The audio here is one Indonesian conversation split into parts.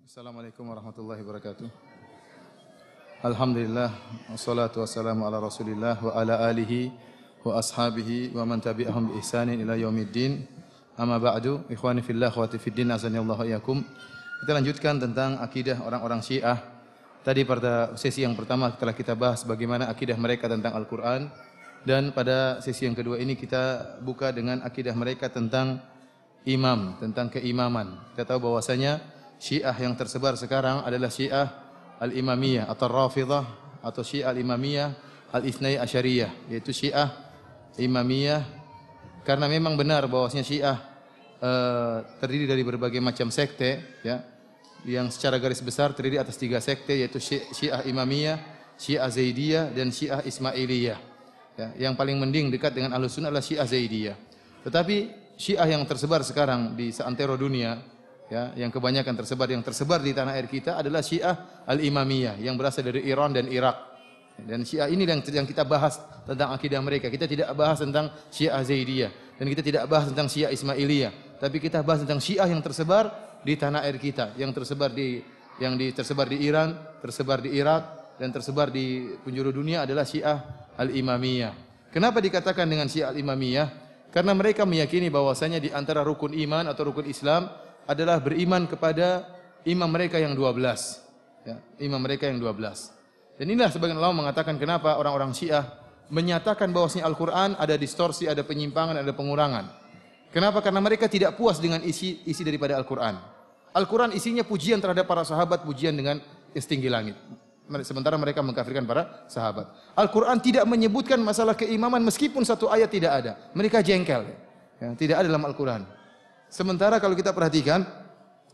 Assalamualaikum warahmatullahi wabarakatuh. Alhamdulillah wassalatu wassalamu ala Rasulillah wa ala alihi wa ashabihi wa man tabi'ahum bi ihsanin ila yaumiddin. Amma ba'du, ikhwani fillah wa tifiddin azanillahu iyakum. Kita lanjutkan tentang akidah orang-orang Syiah. Tadi pada sesi yang pertama telah kita bahas bagaimana akidah mereka tentang Al-Qur'an dan pada sesi yang kedua ini kita buka dengan akidah mereka tentang imam, tentang keimaman. Kita tahu bahwasanya Syiah yang tersebar sekarang adalah Syiah Al-Imamiyah atau Rafidah atau Syiah Al-Imamiyah Al-Ithnai Asyariyah yaitu Syiah Imamiyah karena memang benar bahwasanya Syiah e, terdiri dari berbagai macam sekte ya yang secara garis besar terdiri atas tiga sekte yaitu Syiah Imamiyah, Syiah Zaidiyah dan Syiah Ismailiyah. Ya, yang paling mending dekat dengan Ahlussunnah adalah Syiah Zaidiyah. Tetapi Syiah yang tersebar sekarang di seantero dunia ya yang kebanyakan tersebar yang tersebar di tanah air kita adalah Syiah Al-Imamiyah yang berasal dari Iran dan Irak. Dan Syiah ini yang, yang kita bahas tentang akidah mereka. Kita tidak bahas tentang Syiah Zaidiyah dan kita tidak bahas tentang Syiah Ismailiyah, tapi kita bahas tentang Syiah yang tersebar di tanah air kita, yang tersebar di yang di, tersebar di Iran, tersebar di Irak dan tersebar di penjuru dunia adalah Syiah Al-Imamiyah. Kenapa dikatakan dengan Syiah Al-Imamiyah? Karena mereka meyakini bahwasanya di antara rukun iman atau rukun Islam adalah beriman kepada imam mereka yang 12. Ya, imam mereka yang dua belas. Dan inilah sebagian ulama mengatakan kenapa orang-orang Syiah menyatakan bahwasanya Al-Qur'an ada distorsi, ada penyimpangan, ada pengurangan. Kenapa? Karena mereka tidak puas dengan isi isi daripada Al-Qur'an. Al-Qur'an isinya pujian terhadap para sahabat, pujian dengan istinggi langit sementara mereka mengkafirkan para sahabat. Al-Quran tidak menyebutkan masalah keimaman meskipun satu ayat tidak ada. Mereka jengkel. Ya, tidak ada dalam Al-Quran. Sementara kalau kita perhatikan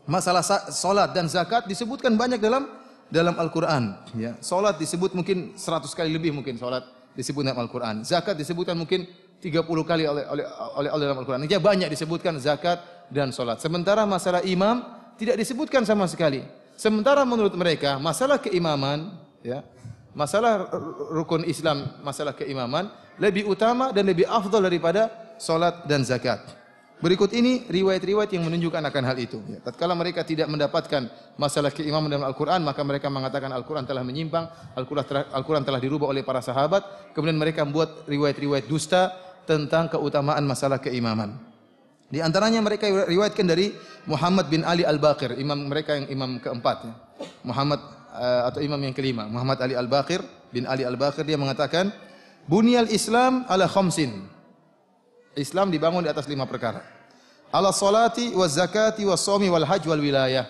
masalah salat dan zakat disebutkan banyak dalam dalam Al-Qur'an ya. Salat disebut mungkin seratus kali lebih mungkin salat disebut dalam Al-Qur'an. Zakat disebutkan mungkin tiga puluh kali oleh oleh oleh, oleh dalam Al-Qur'an. Ya banyak disebutkan zakat dan salat. Sementara masalah imam tidak disebutkan sama sekali. Sementara menurut mereka masalah keimaman ya, masalah rukun Islam, masalah keimaman lebih utama dan lebih afdol daripada salat dan zakat. Berikut ini riwayat-riwayat yang menunjukkan akan hal itu. Ya, tatkala mereka tidak mendapatkan masalah keimaman dalam Al-Quran, maka mereka mengatakan Al-Quran telah menyimpang, Al-Quran telah, dirubah oleh para sahabat. Kemudian mereka membuat riwayat-riwayat dusta tentang keutamaan masalah keimaman. Di antaranya mereka riwayatkan dari Muhammad bin Ali Al-Baqir, imam mereka yang imam keempat. Ya. Muhammad eh, atau imam yang kelima, Muhammad Ali Al-Baqir bin Ali Al-Baqir dia mengatakan, "Bunyal Islam ala khamsin." Islam dibangun di atas lima perkara. Ala salati wa zakati wa somi wal haj wal wilayah.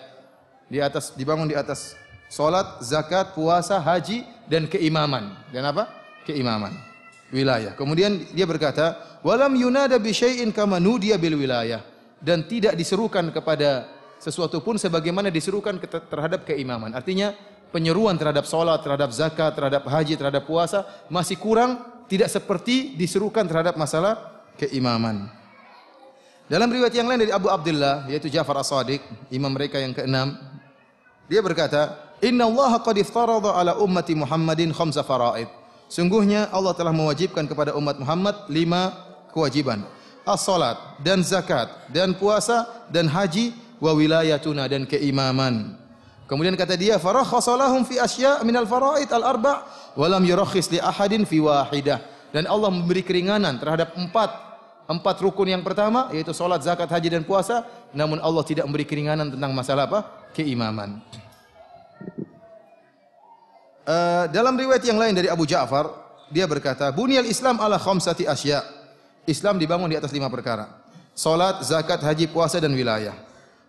Di atas dibangun di atas salat, zakat, puasa, haji dan keimaman. Dan apa? Keimaman. Wilayah. Kemudian dia berkata, "Walam yunada bi syai'in kama nudiya bil wilayah." Dan tidak diserukan kepada sesuatu pun sebagaimana diserukan terhadap keimaman. Artinya penyeruan terhadap salat, terhadap zakat, terhadap haji, terhadap puasa masih kurang tidak seperti diserukan terhadap masalah keimaman. Dalam riwayat yang lain dari Abu Abdullah yaitu Ja'far As-Sadiq, imam mereka yang keenam, dia berkata, "Inna Allah qad iftarada ala ummati Muhammadin khamsa fara'id." Sungguhnya Allah telah mewajibkan kepada umat Muhammad lima kewajiban. As-salat dan zakat dan puasa dan haji wa wilayatuna dan keimaman. Kemudian kata dia, "Farakhasalahum fi asya' minal fara'id al-arba' walam lam yurakhis li ahadin fi wahidah." Dan Allah memberi keringanan terhadap empat empat rukun yang pertama yaitu salat, zakat, haji dan puasa, namun Allah tidak memberi keringanan tentang masalah apa? keimaman. Uh, dalam riwayat yang lain dari Abu Ja'far, dia berkata, "Bunyal Islam ala khamsati asya." Islam dibangun di atas lima perkara. Salat, zakat, haji, puasa dan wilayah.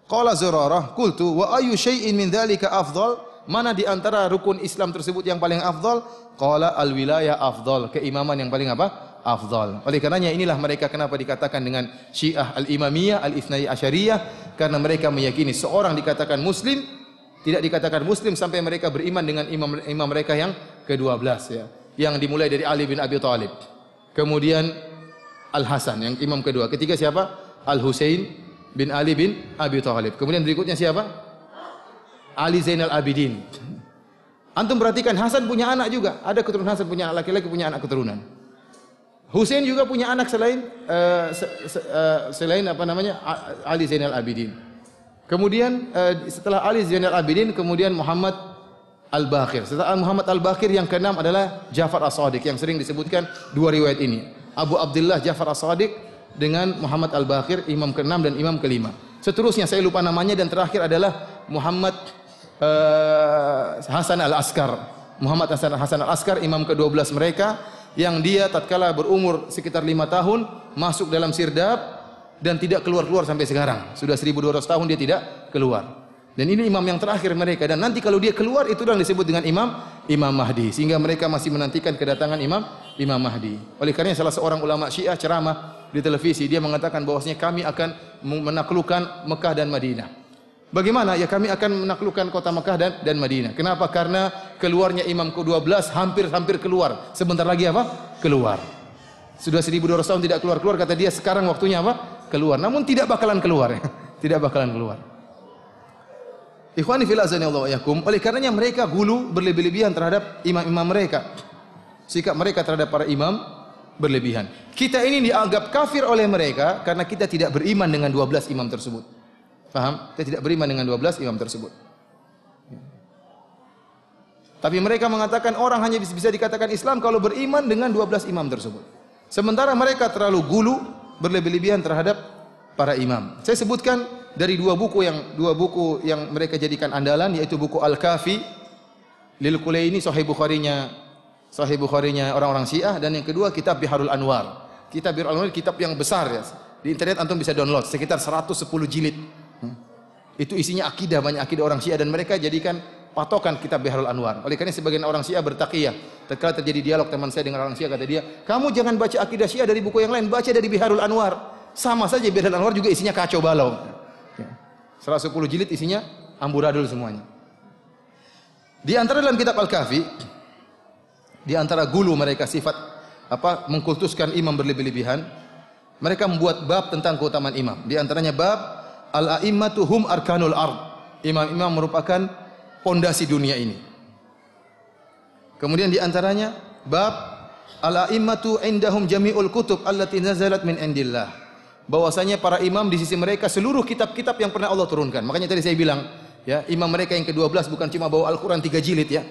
Qala Zurarah, "Qultu wa ayu syai'in min dzalika afdal?" Mana di antara rukun Islam tersebut yang paling afdal? Qala al-wilayah afdal, keimaman yang paling apa? afdal. Oleh karenanya inilah mereka kenapa dikatakan dengan Syiah Al-Imamiyah Al-Ithnai Asyariyah karena mereka meyakini seorang dikatakan muslim tidak dikatakan muslim sampai mereka beriman dengan imam imam mereka yang ke-12 ya. Yang dimulai dari Ali bin Abi Thalib. Kemudian Al Hasan yang imam kedua. Ketiga siapa? Al husein bin Ali bin Abi Thalib. Kemudian berikutnya siapa? Ali Zainal Abidin. Antum perhatikan Hasan punya anak juga. Ada keturunan Hasan punya laki-laki punya anak keturunan. Hussein juga punya anak selain uh, se, uh, selain apa namanya Ali Zainal Abidin. Kemudian uh, setelah Ali Zainal Abidin kemudian Muhammad Al-Bakir. Setelah Muhammad Al-Bakir yang keenam adalah Ja'far As-Sadiq yang sering disebutkan dua riwayat ini. Abu Abdullah Ja'far As-Sadiq dengan Muhammad Al-Bakir imam keenam dan imam kelima. Seterusnya saya lupa namanya dan terakhir adalah Muhammad uh, Hasan Al-Askar. Muhammad Hasan Hasan Al-Askar imam ke-12 mereka yang dia tatkala berumur sekitar lima tahun masuk dalam sirdap dan tidak keluar-keluar sampai sekarang. Sudah 1200 tahun dia tidak keluar. Dan ini imam yang terakhir mereka dan nanti kalau dia keluar itu yang disebut dengan imam Imam Mahdi sehingga mereka masih menantikan kedatangan Imam Imam Mahdi. Oleh karena salah seorang ulama Syiah ceramah di televisi dia mengatakan bahwasanya kami akan menaklukkan Mekah dan Madinah. Bagaimana? Ya kami akan menaklukkan kota Mekah dan, dan Madinah. Kenapa? Karena keluarnya Imam ke-12 hampir-hampir keluar. Sebentar lagi apa? Keluar. Sudah 1200 tahun tidak keluar-keluar kata dia sekarang waktunya apa? Keluar. Namun tidak bakalan keluar Tidak bakalan keluar. Ikhwani fil azani Allah yakum. Oleh karenanya mereka gulu berlebih-lebihan terhadap imam-imam mereka. Sikap mereka terhadap para imam berlebihan. Kita ini dianggap kafir oleh mereka karena kita tidak beriman dengan 12 imam tersebut. Faham? Dia tidak beriman dengan 12 imam tersebut. Tapi mereka mengatakan orang hanya bisa dikatakan Islam kalau beriman dengan 12 imam tersebut. Sementara mereka terlalu gulu berlebih-lebihan terhadap para imam. Saya sebutkan dari dua buku yang dua buku yang mereka jadikan andalan yaitu buku Al-Kafi Lil Kulaini Sahih Bukhari-nya Sahih Bukhari-nya orang-orang Syiah dan yang kedua kitab Biharul Anwar. Kitab Biharul Anwar kitab yang besar ya. Di internet antum bisa download sekitar 110 jilid. Itu isinya akidah, banyak akidah orang Syiah dan mereka jadikan patokan kita Biharul Anwar. Oleh karena sebagian orang Syiah bertakiyah. Terkala terjadi dialog teman saya dengan orang Syiah kata dia, "Kamu jangan baca akidah Syiah dari buku yang lain, baca dari Biharul Anwar." Sama saja Biharul Anwar juga isinya kacau balau. Ya. 110 jilid isinya amburadul semuanya. Di antara dalam kitab Al-Kahfi di antara gulu mereka sifat apa mengkultuskan imam berlebih-lebihan, mereka membuat bab tentang keutamaan imam. Di antaranya bab al-a'immatu hum arkanul ard. Imam-imam merupakan pondasi dunia ini. Kemudian di antaranya bab al-a'immatu indahum jami'ul kutub allati nazalat min indillah. Bahwasanya para imam di sisi mereka seluruh kitab-kitab yang pernah Allah turunkan. Makanya tadi saya bilang, ya, imam mereka yang ke-12 bukan cuma bawa Al-Qur'an 3 jilid ya.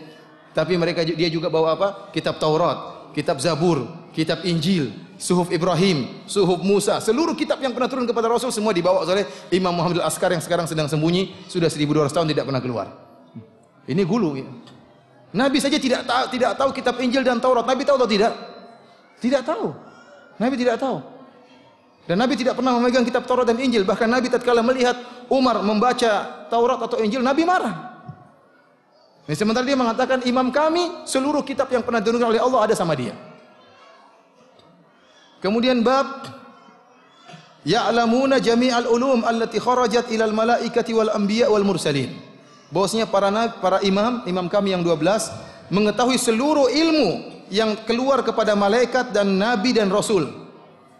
Tapi mereka dia juga bawa apa? Kitab Taurat, kitab Zabur, kitab Injil, suhuf Ibrahim, suhuf Musa, seluruh kitab yang pernah turun kepada Rasul semua dibawa oleh Imam Muhammad Al-Askar yang sekarang sedang sembunyi sudah 1200 tahun tidak pernah keluar. Ini gulu ya. Nabi saja tidak tahu, tidak tahu kitab Injil dan Taurat. Nabi tahu atau tidak? Tidak tahu. Nabi tidak tahu. Dan Nabi tidak pernah memegang kitab Taurat dan Injil. Bahkan Nabi tatkala melihat Umar membaca Taurat atau Injil, Nabi marah. Nah, sementara dia mengatakan imam kami seluruh kitab yang pernah diturunkan oleh Allah ada sama dia. Kemudian bab ya'lamuna jami'al ulum allati kharajat ilal malaikati wal anbiya wal mursalin. Bosnya para nabi, para imam, imam kami yang 12 mengetahui seluruh ilmu yang keluar kepada malaikat dan nabi dan rasul.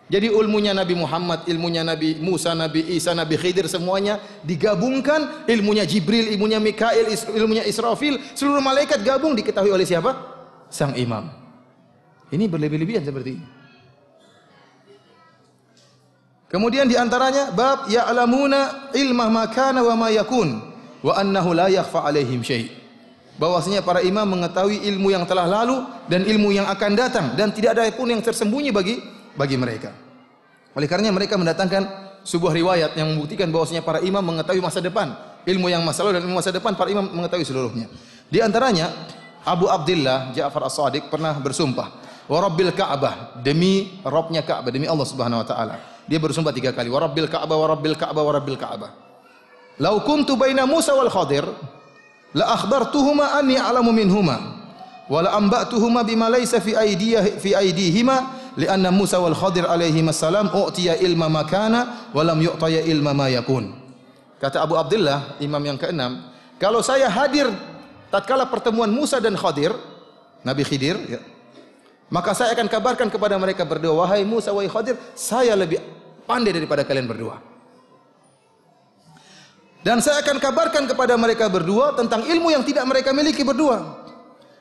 Jadi ilmunya Nabi Muhammad, ilmunya Nabi Musa, Nabi Isa, Nabi Khidir semuanya digabungkan, ilmunya Jibril, ilmunya Mikail, ilmunya Israfil, seluruh malaikat gabung diketahui oleh siapa? Sang imam. Ini berlebih-lebihan seperti ini. Kemudian diantaranya bab ya'lamuna ilmah makana wa ma yakun wa an la yakhfa alaihim syai. Bahwasanya para imam mengetahui ilmu yang telah lalu dan ilmu yang akan datang dan tidak ada pun yang tersembunyi bagi bagi mereka. Oleh karenanya mereka mendatangkan sebuah riwayat yang membuktikan bahwasanya para imam mengetahui masa depan, ilmu yang masa lalu dan ilmu masa depan para imam mengetahui seluruhnya. Di antaranya Abu Abdullah Ja'far As-Sadiq pernah bersumpah, "Wa Rabbil Ka'bah, demi Rabbnya Ka'bah, demi Allah Subhanahu wa taala." Dia bersumpah tiga kali. Warabbil Ka'bah, warabbil Ka'bah, warabbil Ka'bah. Lau kuntu baina Musa wal Khadir, la akhbartuhuma anni a'lamu minhuma wa la amba'tuhuma bima laysa fi aydiyah fi aydihima lianna Musa wal Khadir alaihi masalam u'tiya ilma makana wa lam yu'taya ilma ma yakun. Kata Abu Abdullah, imam yang keenam, kalau saya hadir tatkala pertemuan Musa dan Khadir, Nabi Khidir, ya, maka saya akan kabarkan kepada mereka berdua, wahai Musa, wahai Khadir, saya lebih pandai daripada kalian berdua. Dan saya akan kabarkan kepada mereka berdua tentang ilmu yang tidak mereka miliki berdua.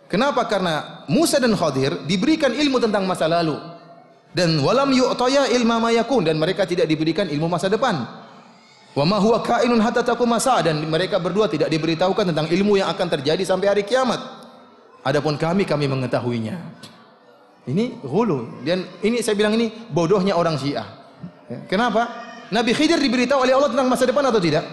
Kenapa? Karena Musa dan Khadir diberikan ilmu tentang masa lalu. Dan walam yu'taya ilma mayakun dan mereka tidak diberikan ilmu masa depan. Wa ma huwa kainun hatta taquma dan mereka berdua tidak diberitahukan tentang ilmu yang akan terjadi sampai hari kiamat. Adapun kami kami mengetahuinya. Ini hulu dan ini saya bilang ini bodohnya orang Syiah. Kenapa? Nabi Khidir diberitahu oleh Allah tentang masa depan atau tidak?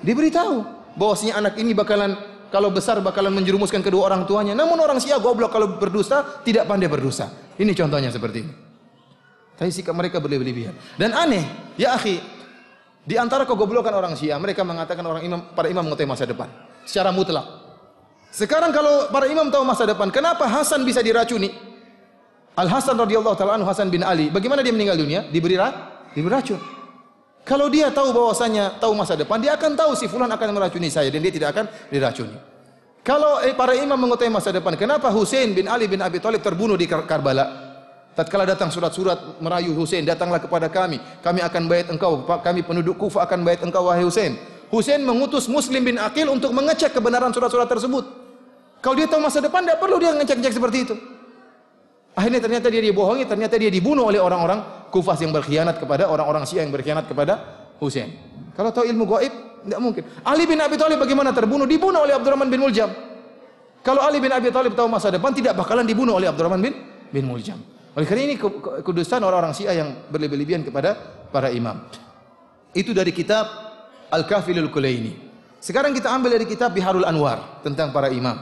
Diberitahu bahwasanya anak ini bakalan kalau besar bakalan menjerumuskan kedua orang tuanya. Namun orang sia goblok kalau berdusta, tidak pandai berdusta. Ini contohnya seperti ini. Tapi sikap mereka berlebihan. Dan aneh, ya akhi, di antara kegoblokan orang Syiah, mereka mengatakan orang imam para imam mengetahui masa depan secara mutlak. Sekarang kalau para imam tahu masa depan, kenapa Hasan bisa diracuni? Al Hasan radhiyallahu taala anhu Hasan bin Ali, bagaimana dia meninggal dunia? Diberi ra diberi racun. Kalau dia tahu bahwasanya tahu masa depan, dia akan tahu si fulan akan meracuni saya dan dia tidak akan diracuni. Kalau eh, para imam mengetahui masa depan, kenapa Hussein bin Ali bin Abi Thalib terbunuh di Kar Karbala? Tatkala datang surat-surat merayu Hussein, datanglah kepada kami. Kami akan bayat engkau, kami penduduk Kufa akan bayat engkau wahai Hussein. Hussein mengutus Muslim bin Aqil untuk mengecek kebenaran surat-surat tersebut. Kalau dia tahu masa depan, tidak perlu dia ngecek-ngecek seperti itu. Akhirnya ternyata dia dibohongi, ternyata dia dibunuh oleh orang-orang Kufas yang berkhianat kepada orang-orang Syiah yang berkhianat kepada Husain. Kalau tahu ilmu gaib, tidak mungkin. Ali bin Abi Thalib bagaimana terbunuh? Dibunuh oleh Abdurrahman bin Muljam. Kalau Ali bin Abi Thalib tahu masa depan, tidak bakalan dibunuh oleh Abdurrahman bin bin Muljam. Oleh karena ini kudusan orang-orang Syiah yang berlebih-lebihan kepada para imam. Itu dari kitab Al-Kafilul Kulaini. Sekarang kita ambil dari kitab Biharul Anwar tentang para imam.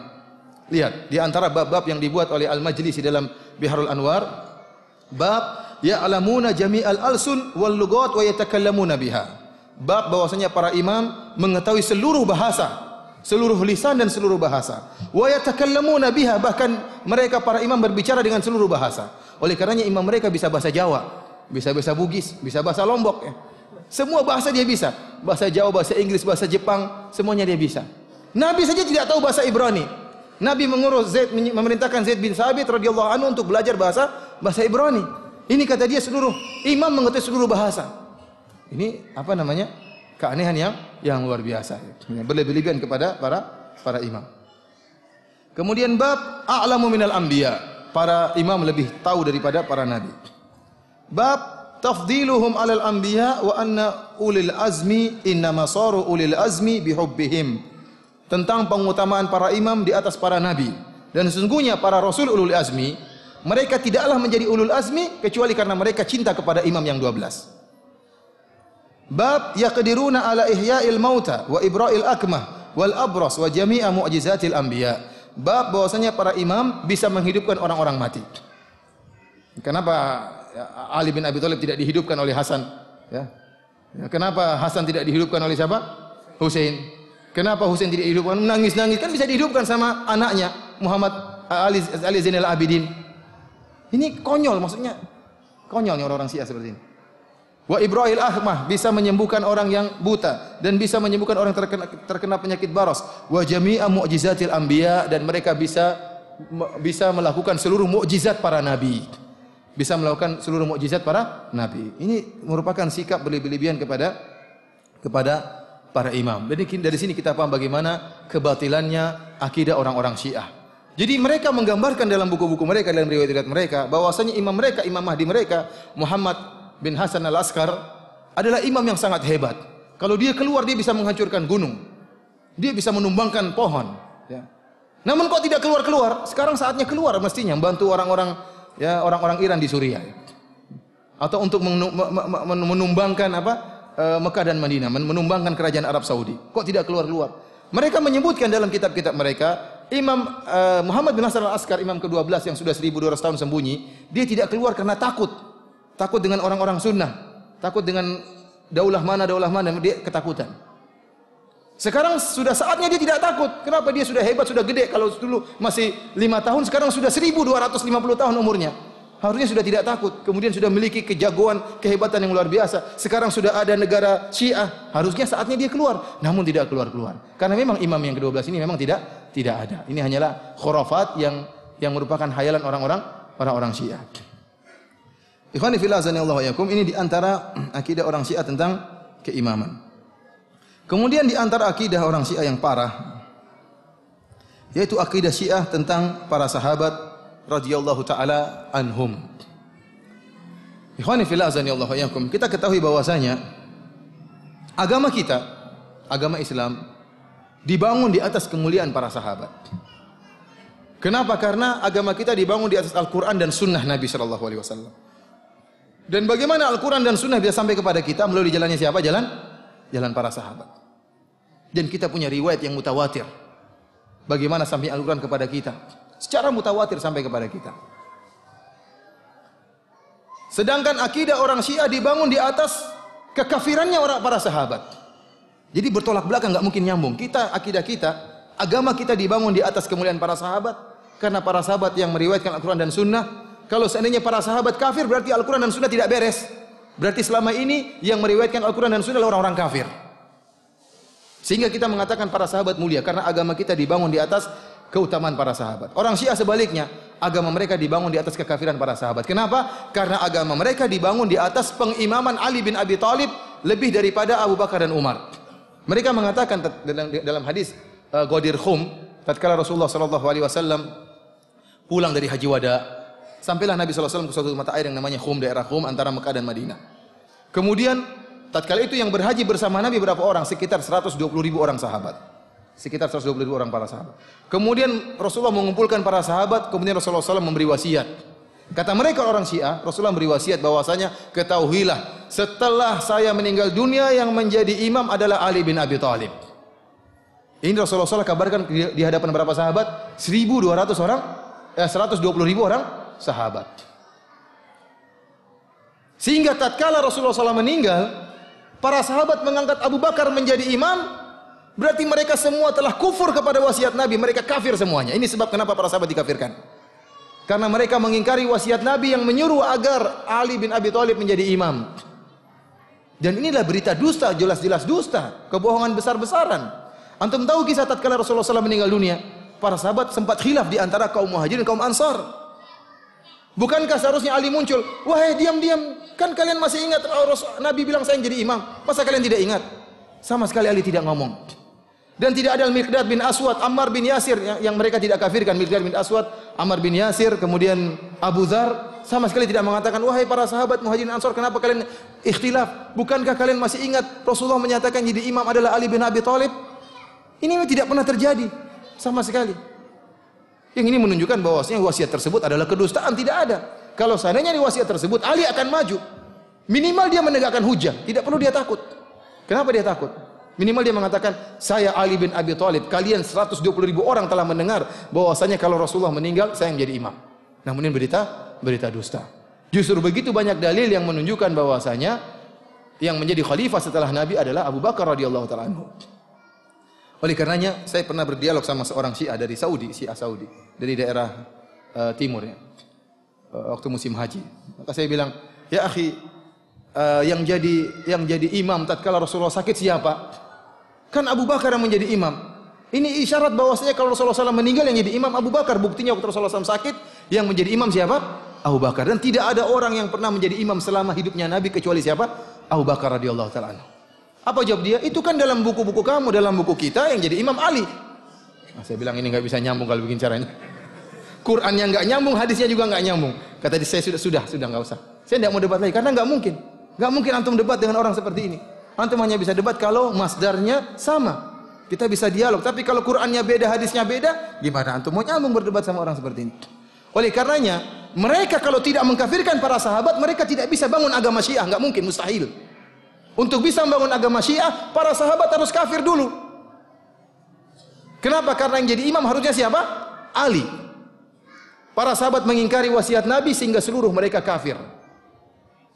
Lihat, di antara bab-bab yang dibuat oleh Al-Majlis di dalam Biharul Anwar bab ya ya'lamuna jami'al alsun wal lugat wa yatakallamuna biha. Bab bahwasanya para imam mengetahui seluruh bahasa, seluruh lisan dan seluruh bahasa. Wa yatakallamuna biha bahkan mereka para imam berbicara dengan seluruh bahasa. Oleh karenanya imam mereka bisa bahasa Jawa, bisa bahasa Bugis, bisa bahasa Lombok ya. Semua bahasa dia bisa. Bahasa Jawa, bahasa Inggris, bahasa Jepang, semuanya dia bisa. Nabi saja tidak tahu bahasa Ibrani. Nabi mengurus Zaid memerintahkan Zaid bin Sabit radhiyallahu anhu untuk belajar bahasa bahasa Ibrani. Ini kata dia seluruh imam mengetahui seluruh bahasa. Ini apa namanya? Keanehan yang yang luar biasa. Berlebih-lebihan kepada para para imam. Kemudian bab a'lamu minal anbiya. Para imam lebih tahu daripada para nabi. Bab tafdiluhum alal anbiya wa anna ulil azmi innama masaru ulil azmi bihubbihim tentang pengutamaan para imam di atas para nabi. Dan sesungguhnya para rasul ulul azmi, mereka tidaklah menjadi ulul azmi kecuali karena mereka cinta kepada imam yang 12. Bab yaqdiruna ala ihya'il mauta wa ibra'il akmah wal abras wa jami'a mu'jizatil anbiya. Bab bahwasanya para imam bisa menghidupkan orang-orang mati. Kenapa ya, Ali bin Abi Thalib tidak dihidupkan oleh Hasan? Ya. ya kenapa Hasan tidak dihidupkan oleh siapa? Hussein. Kenapa Husain tidak dihidupkan? Nangis-nangis kan bisa dihidupkan sama anaknya Muhammad Ali, Ali Zainal Abidin. Ini konyol maksudnya. Konyolnya orang-orang Syiah seperti ini. Wa Ibrahim Ahmah bisa menyembuhkan orang yang buta dan bisa menyembuhkan orang terkena, terkena penyakit baros. Wa jami'a mu'jizatil anbiya dan mereka bisa bisa melakukan seluruh mukjizat para nabi. Bisa melakukan seluruh mukjizat para nabi. Ini merupakan sikap berlebihan kepada kepada para imam. Jadi dari sini kita paham bagaimana kebatilannya akidah orang-orang Syiah. Jadi mereka menggambarkan dalam buku-buku mereka dalam riwayat-riwayat mereka bahwasanya imam mereka, imam Mahdi mereka Muhammad bin Hasan al-Askar adalah imam yang sangat hebat. Kalau dia keluar dia bisa menghancurkan gunung. Dia bisa menumbangkan pohon, ya. Namun kok tidak keluar-keluar? Sekarang saatnya keluar mestinya membantu orang-orang ya orang-orang Iran di Suriah. Atau untuk menumbangkan apa? Eh, Mekah dan Madinah menumbangkan kerajaan Arab Saudi. Kok tidak keluar-keluar? Mereka menyebutkan dalam kitab-kitab mereka Imam uh, Muhammad bin Hasan al-Askar Imam ke-12 yang sudah 1200 tahun sembunyi, dia tidak keluar karena takut. Takut dengan orang-orang sunnah, takut dengan daulah mana daulah mana dia ketakutan. Sekarang sudah saatnya dia tidak takut. Kenapa dia sudah hebat, sudah gede kalau dulu masih 5 tahun, sekarang sudah 1250 tahun umurnya harusnya sudah tidak takut. Kemudian sudah memiliki kejagoan, kehebatan yang luar biasa. Sekarang sudah ada negara Syiah, harusnya saatnya dia keluar. Namun tidak keluar-keluar. Karena memang imam yang ke-12 ini memang tidak tidak ada. Ini hanyalah khurafat yang yang merupakan hayalan orang-orang orang-orang Syiah. Ikhwani fillah ini di antara akidah orang Syiah tentang keimaman. Kemudian di antara akidah orang Syiah yang parah yaitu akidah Syiah tentang para sahabat radhiyallahu taala anhum. Ikhwani fillah Allah yakum. Kita ketahui bahwasanya agama kita, agama Islam dibangun di atas kemuliaan para sahabat. Kenapa? Karena agama kita dibangun di atas Al-Quran dan Sunnah Nabi Shallallahu Alaihi Wasallam. Dan bagaimana Al-Quran dan Sunnah bisa sampai kepada kita melalui jalannya siapa? Jalan, jalan para sahabat. Dan kita punya riwayat yang mutawatir. Bagaimana sampai Al-Quran kepada kita? secara mutawatir sampai kepada kita. Sedangkan akidah orang Syiah dibangun di atas kekafirannya orang para sahabat. Jadi bertolak belakang nggak mungkin nyambung. Kita akidah kita, agama kita dibangun di atas kemuliaan para sahabat karena para sahabat yang meriwayatkan Al-Qur'an dan Sunnah. Kalau seandainya para sahabat kafir berarti Al-Qur'an dan Sunnah tidak beres. Berarti selama ini yang meriwayatkan Al-Qur'an dan Sunnah adalah orang-orang kafir. Sehingga kita mengatakan para sahabat mulia karena agama kita dibangun di atas keutamaan para sahabat. Orang Syiah sebaliknya, agama mereka dibangun di atas kekafiran para sahabat. Kenapa? Karena agama mereka dibangun di atas pengimaman Ali bin Abi Thalib lebih daripada Abu Bakar dan Umar. Mereka mengatakan dalam hadis uh, Ghadir Khum, tatkala Rasulullah Shallallahu alaihi wasallam pulang dari Haji Wada, sampailah Nabi sallallahu alaihi wasallam ke suatu mata air yang namanya Khum, daerah Khum antara Mekah dan Madinah. Kemudian tatkala itu yang berhaji bersama Nabi berapa orang? Sekitar 120 ribu orang sahabat sekitar 120 orang para sahabat. Kemudian Rasulullah mengumpulkan para sahabat, kemudian Rasulullah SAW memberi wasiat. Kata mereka orang Syiah, Rasulullah memberi wasiat bahwasanya ketahuilah setelah saya meninggal dunia yang menjadi imam adalah Ali bin Abi Thalib. Ini Rasulullah SAW kabarkan di hadapan berapa sahabat? 1.200 orang, eh, 120 ribu orang sahabat. Sehingga tatkala Rasulullah SAW meninggal, para sahabat mengangkat Abu Bakar menjadi imam, Berarti mereka semua telah kufur kepada wasiat Nabi, mereka kafir semuanya. Ini sebab kenapa para sahabat dikafirkan. Karena mereka mengingkari wasiat Nabi yang menyuruh agar Ali bin Abi Thalib menjadi imam. Dan inilah berita dusta, jelas-jelas dusta, kebohongan besar-besaran. Antum tahu kisah tatkala Rasulullah SAW meninggal dunia, para sahabat sempat khilaf di antara kaum muhajirin dan kaum ansar. Bukankah seharusnya Ali muncul? Wahai diam-diam, kan kalian masih ingat oh, Nabi bilang saya yang jadi imam. Masa kalian tidak ingat? Sama sekali Ali tidak ngomong dan tidak ada Al-Miqdad bin Aswad, Ammar bin Yasir yang, mereka tidak kafirkan Miqdad bin Aswad, Ammar bin Yasir, kemudian Abu Zar sama sekali tidak mengatakan wahai para sahabat Muhajirin Ansor kenapa kalian ikhtilaf? Bukankah kalian masih ingat Rasulullah menyatakan jadi imam adalah Ali bin Abi Thalib? Ini tidak pernah terjadi sama sekali. Yang ini menunjukkan bahwasanya wasiat tersebut adalah kedustaan, tidak ada. Kalau seandainya di wasiat tersebut Ali akan maju. Minimal dia menegakkan hujah, tidak perlu dia takut. Kenapa dia takut? Minimal dia mengatakan, saya Ali bin Abi Thalib. Kalian 120 ribu orang telah mendengar bahwasanya kalau Rasulullah meninggal, saya yang menjadi imam. Namun ini berita, berita dusta. Justru begitu banyak dalil yang menunjukkan bahwasanya yang menjadi khalifah setelah Nabi adalah Abu Bakar radhiyallahu taala Oleh karenanya saya pernah berdialog sama seorang Syiah dari Saudi, Syiah Saudi, dari daerah uh, timur ya. Uh, waktu musim haji. Maka saya bilang, "Ya akhi, uh, yang jadi yang jadi imam tatkala Rasulullah sakit siapa?" Kan Abu Bakar yang menjadi imam. Ini isyarat bahwasanya kalau Rasulullah SAW meninggal yang jadi imam Abu Bakar. Buktinya waktu Rasulullah SAW sakit, yang menjadi imam siapa? Abu Bakar. Dan tidak ada orang yang pernah menjadi imam selama hidupnya Nabi kecuali siapa? Abu Bakar radhiyallahu taala Apa jawab dia? Itu kan dalam buku-buku kamu, dalam buku kita yang jadi imam Ali. Nah, saya bilang ini nggak bisa nyambung kalau cara caranya. Quran yang nggak nyambung, hadisnya juga nggak nyambung. Kata dia saya sudah sudah sudah nggak usah. Saya tidak mau debat lagi karena nggak mungkin. Nggak mungkin antum debat dengan orang seperti ini antum hanya bisa debat kalau masdarnya sama. Kita bisa dialog, tapi kalau Qur'annya beda, hadisnya beda, gimana antum mau nyambung berdebat sama orang seperti ini? Oleh karenanya, mereka kalau tidak mengkafirkan para sahabat, mereka tidak bisa bangun agama Syiah, nggak mungkin, mustahil. Untuk bisa bangun agama Syiah, para sahabat harus kafir dulu. Kenapa? Karena yang jadi imam harusnya siapa? Ali. Para sahabat mengingkari wasiat Nabi sehingga seluruh mereka kafir.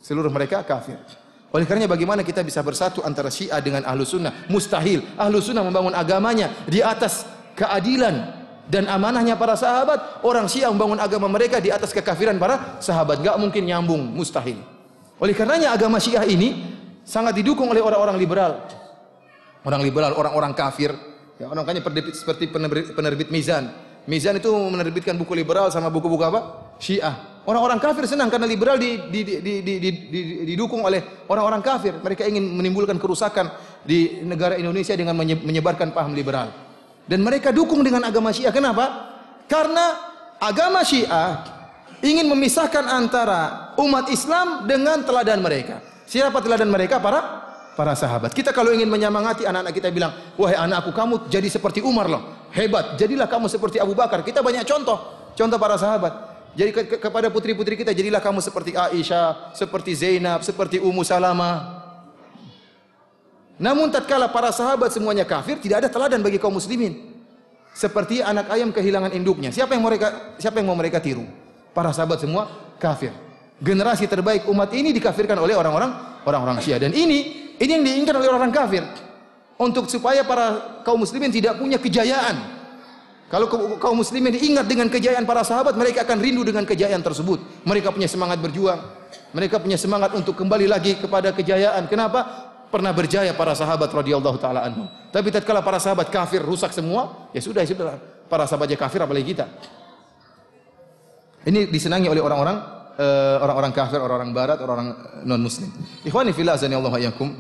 Seluruh mereka kafir. Oleh karenanya bagaimana kita bisa bersatu antara Syiah dengan Ahlu Sunnah? Mustahil. Ahlu Sunnah membangun agamanya di atas keadilan dan amanahnya para sahabat. Orang Syiah membangun agama mereka di atas kekafiran para sahabat. Gak mungkin nyambung, mustahil. Oleh karenanya agama Syiah ini sangat didukung oleh orang-orang liberal. Orang liberal, orang-orang kafir. Ya, orang kanya seperti penerbit, penerbit Mizan. Mizan itu menerbitkan buku liberal sama buku-buku apa? Syiah. Orang-orang kafir senang karena liberal didukung oleh orang-orang kafir. Mereka ingin menimbulkan kerusakan di negara Indonesia dengan menyebarkan paham liberal. Dan mereka dukung dengan agama Syiah. Kenapa? Karena agama Syiah ingin memisahkan antara umat Islam dengan teladan mereka. Siapa teladan mereka? Para para sahabat. Kita kalau ingin menyemangati anak-anak kita bilang, "Wahai anakku, kamu jadi seperti Umar loh. Hebat. Jadilah kamu seperti Abu Bakar." Kita banyak contoh, contoh para sahabat. Jadi ke kepada putri-putri kita jadilah kamu seperti Aisyah, seperti Zainab, seperti Ummu Salamah. Namun tatkala para sahabat semuanya kafir, tidak ada teladan bagi kaum muslimin. Seperti anak ayam kehilangan induknya. Siapa yang mereka siapa yang mau mereka tiru? Para sahabat semua kafir. Generasi terbaik umat ini dikafirkan oleh orang-orang orang-orang Syiah dan ini ini yang diinginkan oleh orang kafir untuk supaya para kaum muslimin tidak punya kejayaan kalau kaum muslimin diingat dengan kejayaan para sahabat, mereka akan rindu dengan kejayaan tersebut. Mereka punya semangat berjuang. Mereka punya semangat untuk kembali lagi kepada kejayaan. Kenapa? Pernah berjaya para sahabat radhiyallahu taala anhu. Tapi tatkala para sahabat kafir rusak semua, ya sudah, ya sudah. Para sahabatnya kafir apalagi kita. Ini disenangi oleh orang-orang orang eh, orang-orang kafir, orang-orang barat, orang-orang eh, non muslim. Ikhwani fillah Allah yakum.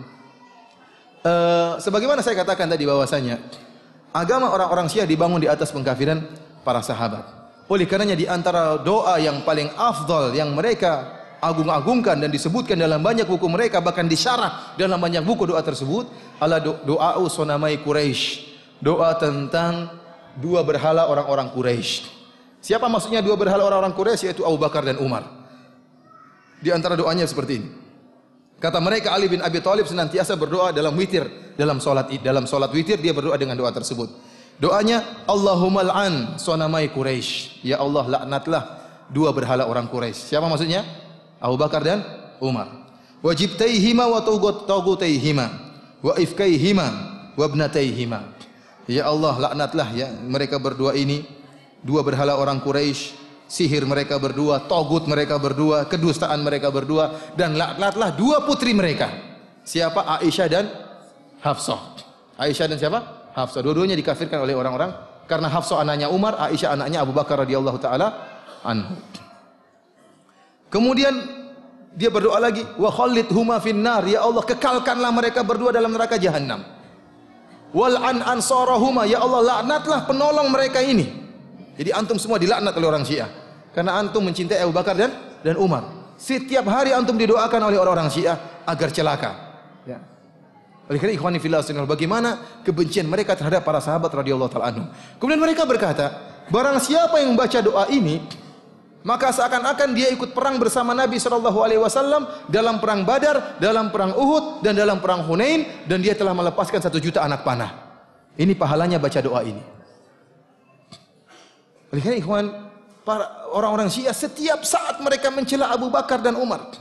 Uh, eh, sebagaimana saya katakan tadi bahwasanya agama orang-orang Syiah dibangun di atas pengkafiran para sahabat. Oleh karenanya di antara doa yang paling afdol yang mereka agung-agungkan dan disebutkan dalam banyak buku mereka bahkan disyarah dalam banyak buku doa tersebut adalah doa sonamai Quraisy. Doa tentang dua berhala orang-orang Quraisy. Siapa maksudnya dua berhala orang-orang Quraisy yaitu Abu Bakar dan Umar. Di antara doanya seperti ini. Kata mereka Ali bin Abi Thalib senantiasa berdoa dalam witir, dalam solat dalam solat witir dia berdoa dengan doa tersebut. Doanya Allahumma la'an sonamai Quraisy. Ya Allah laknatlah dua berhala orang Quraisy. Siapa maksudnya? Abu Bakar dan Umar. Wajib Wajibtaihima wa tawgutaihima wa ifkaihima wa ibnataihima. Ya Allah laknatlah ya mereka berdua ini dua berhala orang Quraisy sihir mereka berdua, togut mereka berdua, kedustaan mereka berdua, dan laknatlah dua putri mereka. Siapa? Aisyah dan Hafsah. Aisyah dan siapa? Hafsah. Dua-duanya dikafirkan oleh orang-orang karena Hafsah anaknya Umar, Aisyah anaknya Abu Bakar radhiyallahu taala anhu. Kemudian dia berdoa lagi, wa khalid huma finnar, ya Allah kekalkanlah mereka berdua dalam neraka jahanam. Wal an ansarahuma, ya Allah laknatlah penolong mereka ini. Jadi antum semua dilaknat oleh orang Syiah. Karena antum mencintai Abu Bakar dan dan Umar. Setiap hari antum didoakan oleh orang-orang Syiah agar celaka. Ya. Oleh karena ikhwani fillah bagaimana kebencian mereka terhadap para sahabat radhiyallahu taala anhum. Kemudian mereka berkata, barang siapa yang baca doa ini, maka seakan-akan dia ikut perang bersama Nabi sallallahu alaihi wasallam dalam perang Badar, dalam perang Uhud dan dalam perang Hunain dan dia telah melepaskan satu juta anak panah. Ini pahalanya baca doa ini. Oleh karena ikhwan para orang-orang Syiah setiap saat mereka mencela Abu Bakar dan Umar.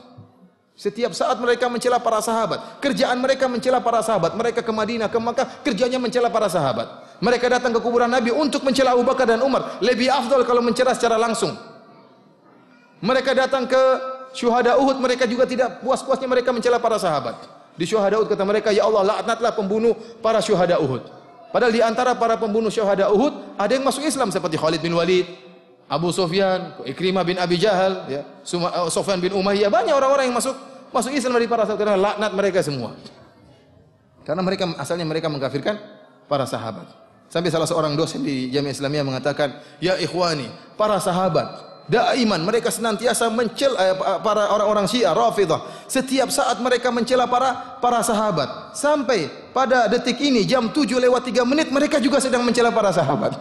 Setiap saat mereka mencela para sahabat. Kerjaan mereka mencela para sahabat. Mereka ke Madinah, ke Makkah, kerjanya mencela para sahabat. Mereka datang ke kuburan Nabi untuk mencela Abu Bakar dan Umar. Lebih afdol kalau mencela secara langsung. Mereka datang ke syuhada Uhud, mereka juga tidak puas-puasnya mereka mencela para sahabat. Di syuhada Uhud kata mereka, "Ya Allah, laknatlah pembunuh para syuhada Uhud." Padahal di antara para pembunuh syuhada Uhud ada yang masuk Islam seperti Khalid bin Walid, Abu Sofyan, Ikrimah bin Abi Jahal, ya, eh, Sufyan bin Umayyah, banyak orang-orang yang masuk masuk Islam dari para sahabat karena laknat mereka semua. Karena mereka asalnya mereka mengkafirkan para sahabat. Sampai salah seorang dosen di Jami Islamiyah mengatakan, "Ya ikhwani, para sahabat daiman mereka senantiasa mencela eh, para orang-orang Syiah Rafidhah. Setiap saat mereka mencela para para sahabat. Sampai pada detik ini jam 7 lewat 3 menit mereka juga sedang mencela para sahabat.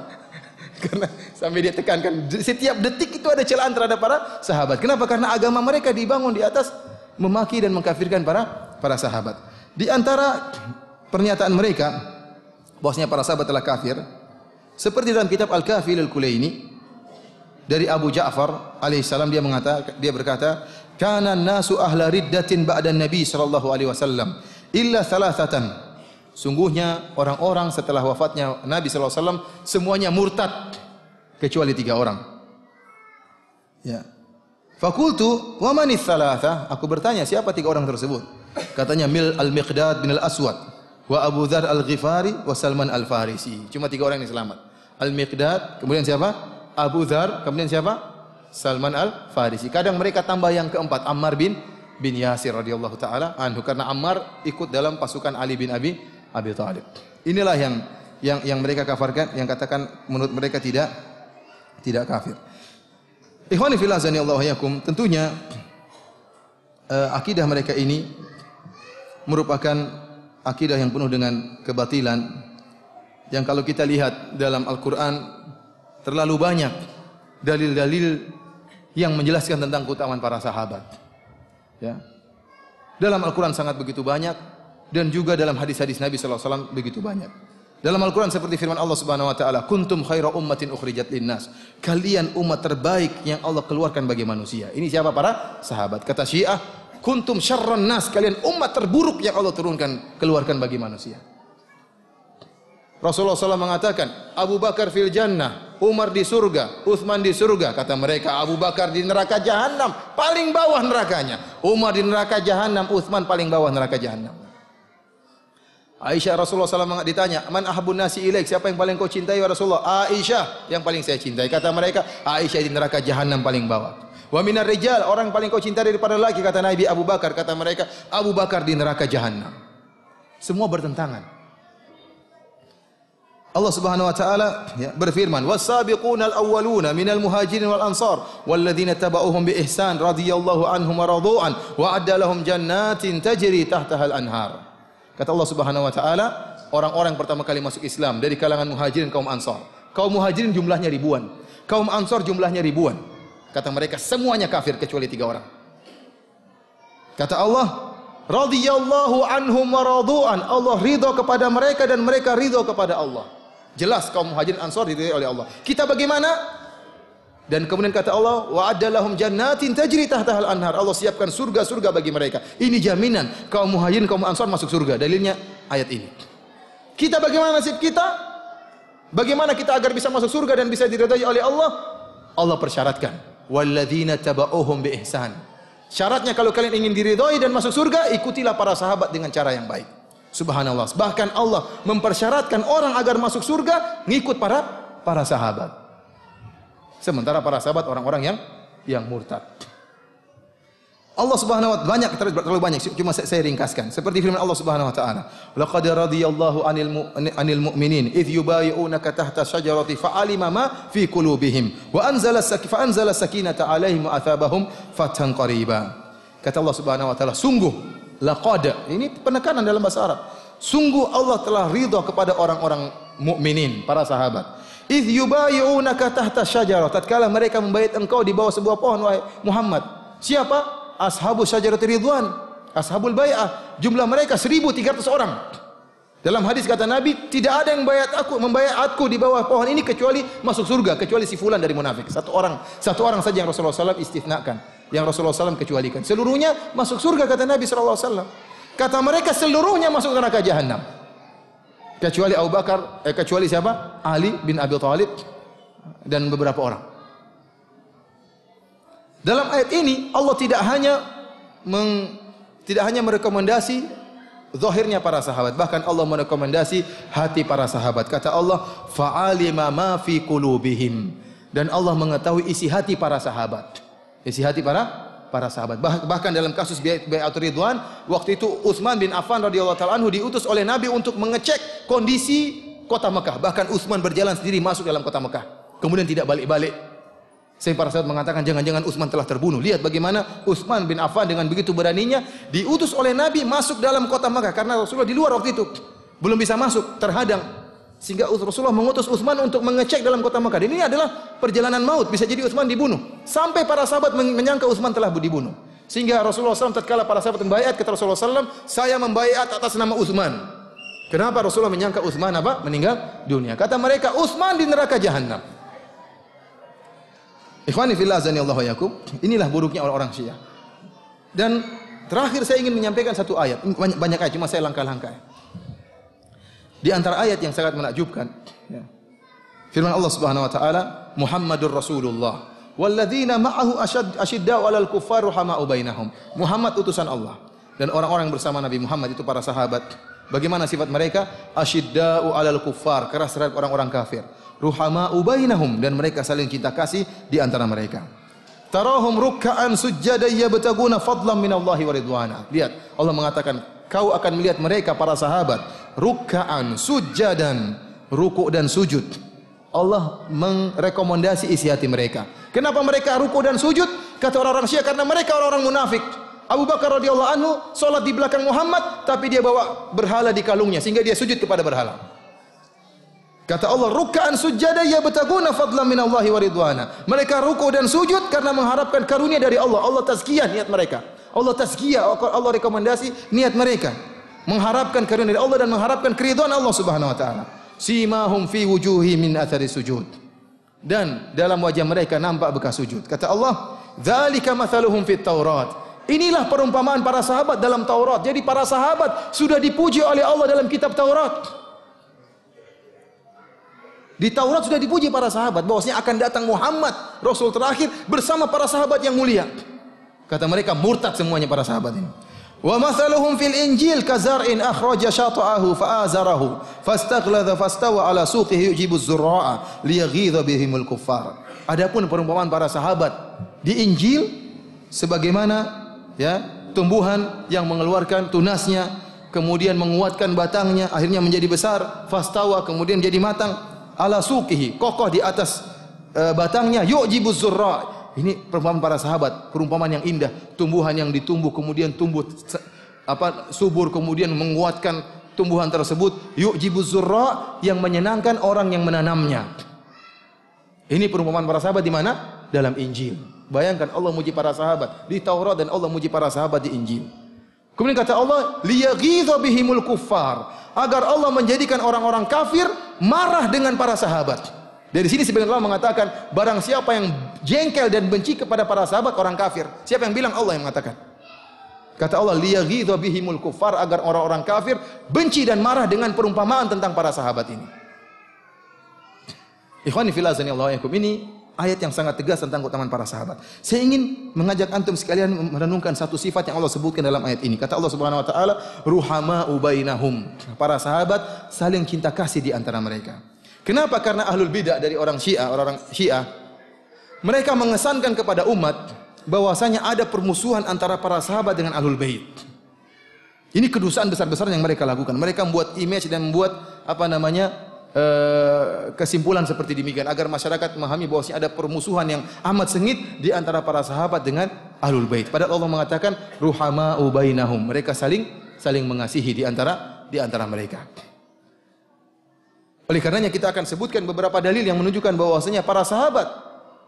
Karena sampai dia tekankan setiap detik itu ada celaan terhadap para sahabat. Kenapa? Karena agama mereka dibangun di atas memaki dan mengkafirkan para para sahabat. Di antara pernyataan mereka bahwasanya para sahabat telah kafir seperti dalam kitab Al-Kafi Al-Kulaini dari Abu Ja'far alaihissalam dia mengatakan dia berkata kana nasu ahla riddatin ba'da nabi sallallahu alaihi wasallam illa thalathatan Sungguhnya orang-orang setelah wafatnya Nabi SAW semuanya murtad kecuali tiga orang. Ya. Fakultu wa manis Aku bertanya siapa tiga orang tersebut? Katanya Mil al-Miqdad bin al-Aswad wa Abu Dhar al-Ghifari wa Salman al-Farisi. Cuma tiga orang yang selamat. Al-Miqdad, kemudian siapa? Abu Dhar, kemudian siapa? Salman al-Farisi. Kadang mereka tambah yang keempat Ammar bin bin Yasir radhiyallahu taala anhu karena Ammar ikut dalam pasukan Ali bin Abi Abi Thalib. Inilah yang yang yang mereka kafarkan, yang katakan menurut mereka tidak tidak kafir. Ikhwani fillah Allah tentunya uh, akidah mereka ini merupakan akidah yang penuh dengan kebatilan yang kalau kita lihat dalam Al-Qur'an terlalu banyak dalil-dalil yang menjelaskan tentang keutamaan para sahabat. Ya. Dalam Al-Qur'an sangat begitu banyak dan juga dalam hadis-hadis Nabi SAW begitu banyak. Dalam Al-Quran seperti firman Allah Subhanahu Wa Taala, kuntum khaira ummatin ukhrijat linnas. Kalian umat terbaik yang Allah keluarkan bagi manusia. Ini siapa para sahabat? Kata Syiah, kuntum syarran nas. Kalian umat terburuk yang Allah turunkan keluarkan bagi manusia. Rasulullah SAW mengatakan, Abu Bakar fil jannah, Umar di surga, Uthman di surga. Kata mereka, Abu Bakar di neraka jahanam, paling bawah nerakanya. Umar di neraka jahanam, Uthman paling bawah neraka jahanam. Aisyah Rasulullah SAW ditanya, "Man ahabun nasi ilaik? Siapa yang paling kau cintai ya Rasulullah?" Aisyah, yang paling saya cintai. Kata mereka, "Aisyah di neraka jahanam paling bawah." Wa minar rijal, orang paling kau cintai daripada laki kata Nabi Abu Bakar, kata mereka, "Abu Bakar di neraka jahanam." Semua bertentangan. Allah Subhanahu wa taala ya, berfirman, "Was-sabiqunal awwaluna minal muhajirin wal ansar walladzina tabauhum bi ihsan radhiyallahu anhum wa radu'an wa adda jannatin tajri tahtaha al-anhar." Kata Allah Subhanahu wa taala, orang-orang pertama kali masuk Islam dari kalangan Muhajirin kaum Ansar. Kaum Muhajirin jumlahnya ribuan, kaum Ansar jumlahnya ribuan. Kata mereka semuanya kafir kecuali tiga orang. Kata Allah, radhiyallahu anhum waradu'an. Allah ridho kepada mereka dan mereka ridho kepada Allah. Jelas kaum Muhajirin Ansar diridai oleh Allah. Kita bagaimana? Dan kemudian kata Allah, wa adalahum jannatin tajri hal anhar. Allah siapkan surga-surga bagi mereka. Ini jaminan kaum muhajirin kaum ansar masuk surga. Dalilnya ayat ini. Kita bagaimana nasib kita? Bagaimana kita agar bisa masuk surga dan bisa diridhai oleh Allah? Allah persyaratkan, walladzina taba'uhum bi ihsan. Syaratnya kalau kalian ingin diridhai dan masuk surga, ikutilah para sahabat dengan cara yang baik. Subhanallah. Bahkan Allah mempersyaratkan orang agar masuk surga ngikut para para sahabat. Sementara para sahabat orang-orang yang yang murtad. Allah Subhanahu wa taala banyak terlalu banyak cuma saya, saya ringkaskan seperti firman Allah Subhanahu wa taala laqad radiyallahu anil anil mu'minin id yubayi'unaka tahta syajarati fa'alima ma fi qulubihim wa anzala fa anzala sakinata alaihim athabahum fathan qariba kata Allah Subhanahu wa taala sungguh laqad ini penekanan dalam bahasa Arab sungguh Allah telah ridha kepada orang-orang mukminin para sahabat Idh yubayi'unaka tahta syajarah. Tatkala mereka membait engkau di bawah sebuah pohon wahai Muhammad. Siapa? Ashabu syajarati ridwan. Ashabul Bayah. Jumlah mereka 1300 orang. Dalam hadis kata Nabi, tidak ada yang bayat aku, membayatku di bawah pohon ini kecuali masuk surga, kecuali si fulan dari munafik. Satu orang, satu orang saja yang Rasulullah SAW istithnakan, yang Rasulullah SAW kecualikan. Seluruhnya masuk surga kata Nabi SAW. Kata mereka seluruhnya masuk neraka jahanam kecuali Abu Bakar, eh, kecuali siapa? Ali bin Abi Thalib dan beberapa orang. Dalam ayat ini Allah tidak hanya meng, tidak hanya merekomendasi zahirnya para sahabat, bahkan Allah merekomendasi hati para sahabat. Kata Allah, "Fa'alima ma fi qulubihim." Dan Allah mengetahui isi hati para sahabat. Isi hati para para sahabat. Bahkan dalam kasus Bayat Ridwan, waktu itu Utsman bin Affan radhiyallahu taala anhu diutus oleh Nabi untuk mengecek kondisi kota Mekah. Bahkan Utsman berjalan sendiri masuk dalam kota Mekah. Kemudian tidak balik-balik. Saya para sahabat mengatakan jangan-jangan Utsman telah terbunuh. Lihat bagaimana Utsman bin Affan dengan begitu beraninya diutus oleh Nabi masuk dalam kota Mekah karena Rasulullah di luar waktu itu. Belum bisa masuk, terhadang. Sehingga Rasulullah mengutus Utsman untuk mengecek dalam kota Mekah. ini adalah perjalanan maut, bisa jadi Utsman dibunuh. Sampai para sahabat menyangka Utsman telah dibunuh. Sehingga Rasulullah SAW tatkala para sahabat membaiat kata Rasulullah SAW, saya membaiat atas nama Utsman. Kenapa Rasulullah menyangka Utsman apa? Meninggal dunia. Kata mereka, Utsman di neraka jahanam. Ikhwani fillah azani Allah yakum. Inilah buruknya orang-orang Syiah. Dan terakhir saya ingin menyampaikan satu ayat. Banyak, banyak ayat, cuma saya langkah-langkah. Di antara ayat yang sangat menakjubkan. Ya. Firman Allah Subhanahu wa taala, Muhammadur Rasulullah. Walladzina ma'ahu asyiddau 'alal kuffar rahamau bainahum. Muhammad utusan Allah dan orang-orang bersama Nabi Muhammad itu para sahabat. Bagaimana sifat mereka? Asyiddau 'alal kuffar, keras terhadap orang-orang kafir. Ruhamau bainahum dan mereka saling cinta kasih di antara mereka. Tarahum ruk'an sujjadan yabtaguna fadlan minallahi wa ridwana. Lihat, Allah mengatakan kau akan melihat mereka para sahabat rukaan, sujadan, ruku dan sujud. Allah merekomendasi isi hati mereka. Kenapa mereka ruku dan sujud? Kata orang-orang Syiah karena mereka orang-orang munafik. Abu Bakar radhiyallahu anhu salat di belakang Muhammad tapi dia bawa berhala di kalungnya sehingga dia sujud kepada berhala. Kata Allah, rukaan sujada ya betaguna fadlan min Allahi wa ridwana." Mereka ruku dan sujud karena mengharapkan karunia dari Allah. Allah tazkiyah niat mereka. Allah tazkiyah, Allah rekomendasi niat mereka mengharapkan karunia dari Allah dan mengharapkan keridhaan Allah Subhanahu wa taala. Simahum fi wujuhi min athari sujud. Dan dalam wajah mereka nampak bekas sujud. Kata Allah, "Dzalika mathaluhum fit Taurat." Inilah perumpamaan para sahabat dalam Taurat. Jadi para sahabat sudah dipuji oleh Allah dalam kitab Taurat. Di Taurat sudah dipuji para sahabat bahwasanya akan datang Muhammad, rasul terakhir bersama para sahabat yang mulia. Kata mereka murtad semuanya para sahabat ini. Wa mathaluhum fil Injil kazar'in akhraja syata'ahu azarahu fastaghladha fastawa ala suqihi yujibu zurra'a liyaghidha bihimul kuffar. Adapun perumpamaan para sahabat di Injil sebagaimana ya tumbuhan yang mengeluarkan tunasnya kemudian menguatkan batangnya akhirnya menjadi besar fastawa kemudian jadi matang ala suqihi kokoh di atas uh, batangnya yujibu zurra ini perumpamaan para sahabat, perumpamaan yang indah, tumbuhan yang ditumbuh kemudian tumbuh apa subur kemudian menguatkan tumbuhan tersebut yuk zurra yang menyenangkan orang yang menanamnya. Ini perumpamaan para sahabat di mana? Dalam Injil. Bayangkan Allah muji para sahabat di Taurat dan Allah muji para sahabat di Injil. Kemudian kata Allah, liyaghidha bihimul kuffar, agar Allah menjadikan orang-orang kafir marah dengan para sahabat. Dari sini sebenarnya Allah mengatakan barang siapa yang jengkel dan benci kepada para sahabat orang kafir. Siapa yang bilang? Allah yang mengatakan. Kata Allah, liyaghidha bihimul kufar agar orang-orang kafir benci dan marah dengan perumpamaan tentang para sahabat ini. Ikhwani fillah Allah Ini ayat yang sangat tegas tentang keutamaan para sahabat. Saya ingin mengajak antum sekalian merenungkan satu sifat yang Allah sebutkan dalam ayat ini. Kata Allah Subhanahu wa taala, "Ruhama ubainahum." Para sahabat saling cinta kasih di antara mereka. Kenapa? Karena ahlul bidah dari orang Syiah, orang-orang Syiah mereka mengesankan kepada umat bahwasanya ada permusuhan antara para sahabat dengan ahlul bait. Ini kedusaan besar-besar yang mereka lakukan. Mereka membuat image dan membuat apa namanya eh, kesimpulan seperti demikian agar masyarakat memahami bahwasanya ada permusuhan yang amat sengit di antara para sahabat dengan ahlul bait. Padahal Allah mengatakan ruhama ubainahum. Mereka saling saling mengasihi di antara di antara mereka. Oleh karenanya kita akan sebutkan beberapa dalil yang menunjukkan bahwasanya para sahabat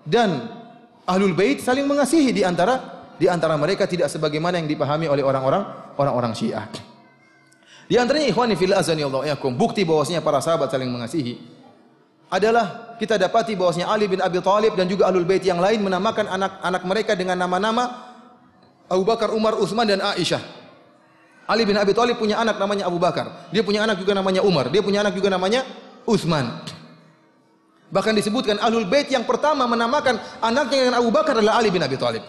dan ahlul bait saling mengasihi di antara di antara mereka tidak sebagaimana yang dipahami oleh orang-orang orang-orang Syiah. Di antaranya ikhwani fillah azani Allah yakum bukti bahwasanya para sahabat saling mengasihi adalah kita dapati bahwasanya Ali bin Abi Thalib dan juga ahlul bait yang lain menamakan anak-anak mereka dengan nama-nama Abu Bakar, Umar, Utsman dan Aisyah. Ali bin Abi Thalib punya anak namanya Abu Bakar. Dia punya anak juga namanya Umar. Dia punya anak juga namanya Utsman. Bahkan disebutkan Ahlul Bait yang pertama menamakan anaknya dengan Abu Bakar adalah Ali bin Abi Thalib.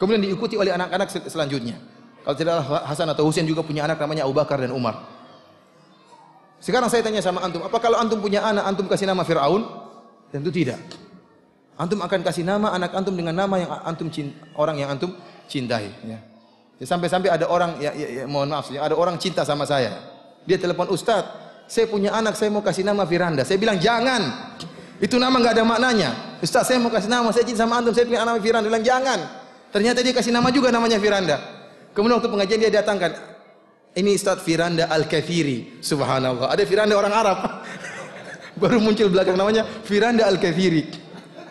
Kemudian diikuti oleh anak-anak sel selanjutnya. Kalau tidak Hasan atau Husain juga punya anak namanya Abu Bakar dan Umar. Sekarang saya tanya sama antum, apa kalau antum punya anak antum kasih nama Firaun? Tentu tidak. Antum akan kasih nama anak antum dengan nama yang antum cinta, orang yang antum cintai. Ya. ya. Sampai-sampai ada orang, ya, ya, ya, mohon maaf, ya, ada orang cinta sama saya. Dia telepon Ustadz, saya punya anak, saya mau kasih nama Firanda. Saya bilang, jangan. Itu nama nggak ada maknanya. Ustaz, saya mau kasih nama, saya cinta sama antum, saya punya anak Firanda. Dia bilang, jangan. Ternyata dia kasih nama juga namanya Firanda. Kemudian waktu pengajian dia datangkan. Ini Ustaz Firanda Al-Kathiri. Subhanallah. Ada Firanda orang Arab. Baru muncul belakang namanya Firanda Al-Kathiri.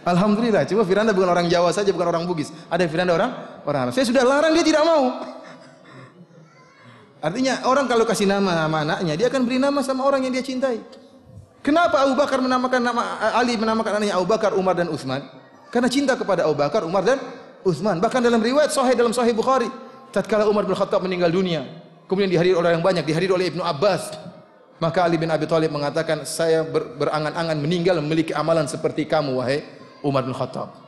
Alhamdulillah. cuma Firanda bukan orang Jawa saja, bukan orang Bugis. Ada Firanda orang orang Arab. Saya sudah larang dia tidak mau. Artinya orang kalau kasih nama sama anaknya, dia akan beri nama sama orang yang dia cintai. Kenapa Abu Bakar menamakan nama eh, Ali menamakan anaknya Abu Bakar, Umar dan Uthman? Karena cinta kepada Abu Bakar, Umar dan Uthman. Bahkan dalam riwayat Sahih dalam Sahih Bukhari, tatkala Umar bin Khattab meninggal dunia, kemudian dihadiri oleh yang banyak, dihadiri oleh Ibnu Abbas. Maka Ali bin Abi Thalib mengatakan, "Saya berangan-angan meninggal memiliki amalan seperti kamu wahai Umar bin Khattab."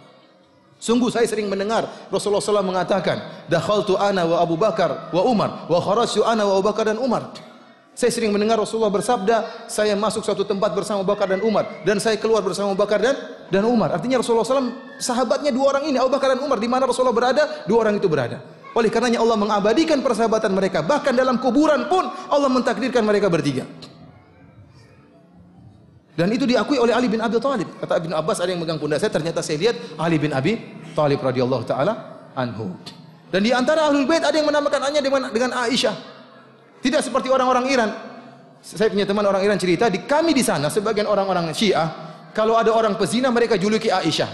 Sungguh saya sering mendengar Rasulullah SAW mengatakan, "Dakhaltu ana wa Abu Bakar wa Umar, wa kharajtu ana wa Abu Bakar dan Umar." Saya sering mendengar Rasulullah bersabda, "Saya masuk suatu tempat bersama Abu Bakar dan Umar dan saya keluar bersama Abu Bakar dan dan Umar." Artinya Rasulullah SAW sahabatnya dua orang ini, Abu Bakar dan Umar, di mana Rasulullah berada, dua orang itu berada. Oleh karenanya Allah mengabadikan persahabatan mereka, bahkan dalam kuburan pun Allah mentakdirkan mereka bertiga. Dan itu diakui oleh Ali bin Abi Thalib. Kata Ibn Abbas ada yang megang pundak saya, ternyata saya lihat Ali bin Abi Thalib radhiyallahu taala anhu. Dan di antara Ahlul Bait ada yang menamakan hanya dengan dengan Aisyah. Tidak seperti orang-orang Iran. Saya punya teman orang Iran cerita, di kami di sana sebagian orang-orang Syiah, kalau ada orang pezina mereka juluki Aisyah.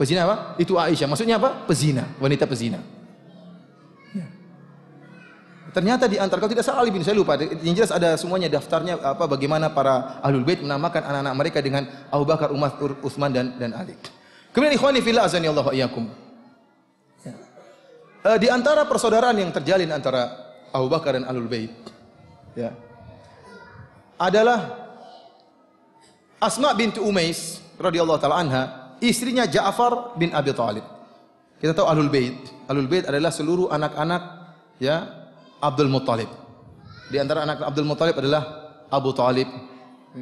Pezina apa? Itu Aisyah. Maksudnya apa? Pezina, wanita pezina. Ternyata di antara kalau tidak salah Ali bin saya lupa. Yang jelas ada semuanya daftarnya apa bagaimana para ahlul bait menamakan anak-anak mereka dengan Abu Bakar, Umar, Utsman dan dan Ali. Kemudian ikhwani fillah azani Allah Ya. Eh, di antara persaudaraan yang terjalin antara Abu Bakar dan Ahlul Bait ya. adalah Asma binti Umais radhiyallahu taala anha, istrinya Ja'far bin Abi Thalib. Kita tahu Ahlul Bait. Ahlul Bait adalah seluruh anak-anak ya Abdul Muttalib. Di antara anak Abdul Muttalib adalah Abu Talib,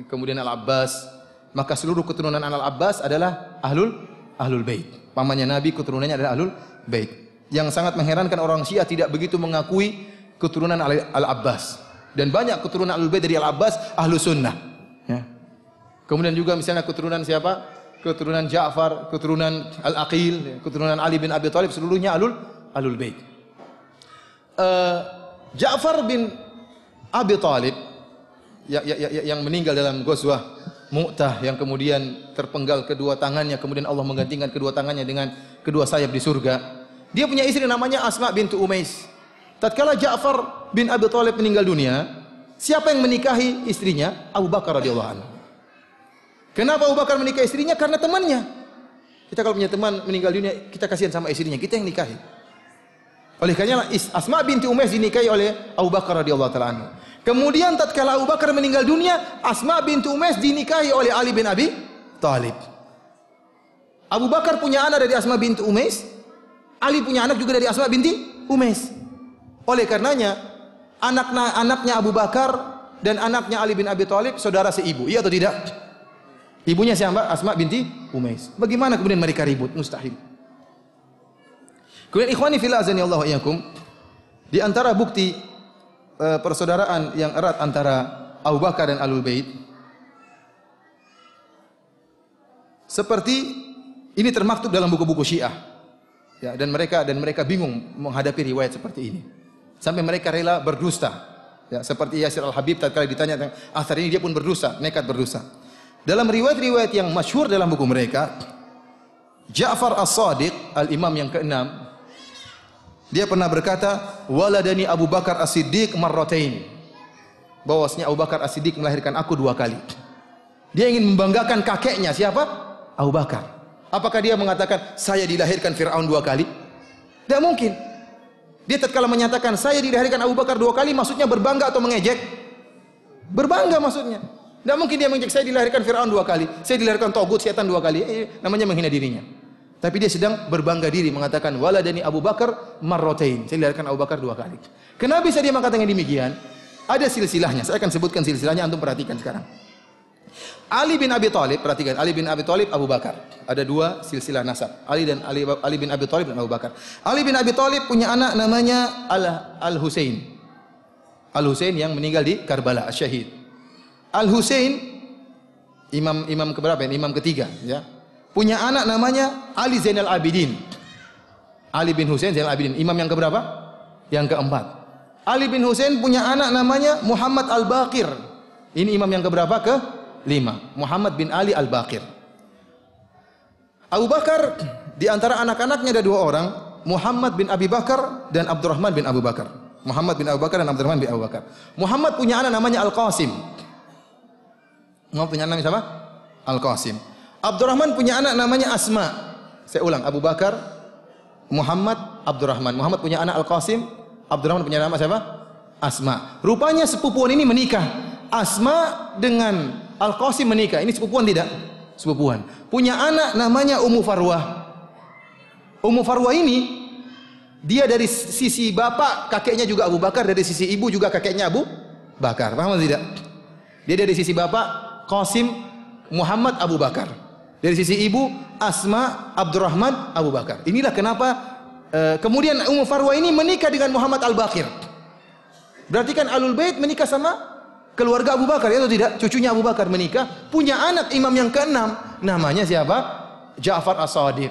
kemudian Al-Abbas. Maka seluruh keturunan Al-Abbas adalah Ahlul Ahlul Bait. Pamannya Nabi keturunannya adalah Ahlul Bait. Yang sangat mengherankan orang Syiah tidak begitu mengakui keturunan Al-Abbas. Dan banyak keturunan Ahlul Bait dari Al-Abbas Ahlu Sunnah. Ya. Kemudian juga misalnya keturunan siapa? Keturunan Ja'far, keturunan Al-Aqil, keturunan Ali bin Abi Talib seluruhnya Ahlul Ahlul Bait. Uh, Ja'far bin Abi Talib ya, ya, ya, yang, meninggal dalam Ghazwah Mu'tah yang kemudian terpenggal kedua tangannya kemudian Allah menggantikan kedua tangannya dengan kedua sayap di surga. Dia punya istri namanya Asma bintu Umais. Tatkala Ja'far bin Abi Talib meninggal dunia, siapa yang menikahi istrinya? Abu Bakar radhiyallahu anhu. Kenapa Abu Bakar menikahi istrinya? Karena temannya. Kita kalau punya teman meninggal dunia, kita kasihan sama istrinya, kita yang nikahi. Oleh karenanya Asma binti Umais dinikahi oleh Abu Bakar radhiyallahu taala anhu. Kemudian tatkala Abu Bakar meninggal dunia, Asma binti Umais dinikahi oleh Ali bin Abi Thalib. Abu Bakar punya anak dari Asma binti Umais, Ali punya anak juga dari Asma binti Umais. Oleh karenanya anaknya anaknya Abu Bakar dan anaknya Ali bin Abi Thalib saudara seibu, iya atau tidak? Ibunya siapa? Asma binti Umais. Bagaimana kemudian mereka ribut? Mustahil. Kemudian ikhwani fillah azani Allah iyyakum, di antara bukti uh, persaudaraan yang erat antara Abu Bakar dan Alul Bait seperti ini termaktub dalam buku-buku Syiah. Ya, dan mereka dan mereka bingung menghadapi riwayat seperti ini. Sampai mereka rela berdusta. Ya, seperti Yasir Al-Habib tatkala ditanya tentang asar ini dia pun berdusta, nekat berdusta. Dalam riwayat-riwayat yang masyhur dalam buku mereka, Ja'far As-Sadiq, al-imam yang keenam, dia pernah berkata, "Waladani Abu Bakar As-Siddiq Marrotain, Bahwasnya Abu Bakar As-Siddiq melahirkan aku dua kali. Dia ingin membanggakan kakeknya siapa? Abu Bakar. Apakah dia mengatakan saya dilahirkan Firaun dua kali? Tidak mungkin. Dia tatkala menyatakan saya dilahirkan Abu Bakar dua kali maksudnya berbangga atau mengejek? Berbangga maksudnya. Tidak mungkin dia mengejek saya dilahirkan Firaun dua kali, saya dilahirkan Togut setan dua kali. Eh, namanya menghina dirinya. Tapi dia sedang berbangga diri mengatakan waladani Abu Bakar marrotain. Saya dilahirkan Abu Bakar dua kali. Kenapa bisa dia mengatakan demikian? Ada silsilahnya. Saya akan sebutkan silsilahnya antum perhatikan sekarang. Ali bin Abi Thalib, perhatikan Ali bin Abi Thalib Abu Bakar. Ada dua silsilah nasab. Ali dan Ali, Ali bin Abi Thalib dan Abu Bakar. Ali bin Abi Thalib punya anak namanya Al, Al Husain. Al Husain yang meninggal di Karbala, syahid. Al Husain imam imam keberapa? Imam ketiga, ya punya anak namanya Ali Zainal Abidin. Ali bin Hussein Zainal Abidin, imam yang keberapa? Yang keempat. Ali bin Hussein punya anak namanya Muhammad Al-Baqir. Ini imam yang keberapa? Ke lima. Muhammad bin Ali Al-Baqir. Abu Bakar di antara anak-anaknya ada dua orang, Muhammad bin Abi Bakar dan Abdurrahman bin Abu Bakar. Muhammad bin Abu Bakar dan Abdurrahman bin Abu Bakar. Muhammad punya anak namanya Al-Qasim. Muhammad punya anak siapa? Al-Qasim. Abdurrahman punya anak namanya Asma. Saya ulang, Abu Bakar, Muhammad, Abdurrahman. Muhammad punya anak Al-Qasim, Abdurrahman punya nama siapa? Asma. Rupanya sepupuan ini menikah. Asma dengan Al-Qasim menikah. Ini sepupuan tidak? Sepupuan. Punya anak namanya Ummu Farwah. Ummu Farwah ini dia dari sisi bapak kakeknya juga Abu Bakar, dari sisi ibu juga kakeknya Abu Bakar. Paham tidak? Dia dari sisi bapak Qasim Muhammad Abu Bakar. Dari sisi ibu Asma, Abdurrahman, Abu Bakar. Inilah kenapa eh, kemudian Ummu Farwa ini menikah dengan Muhammad Al-Baqir. Berarti kan Alul Bait menikah sama keluarga Abu Bakar ya atau tidak? Cucunya Abu Bakar menikah, punya anak imam yang keenam, namanya siapa? Ja'far As-Sadiq.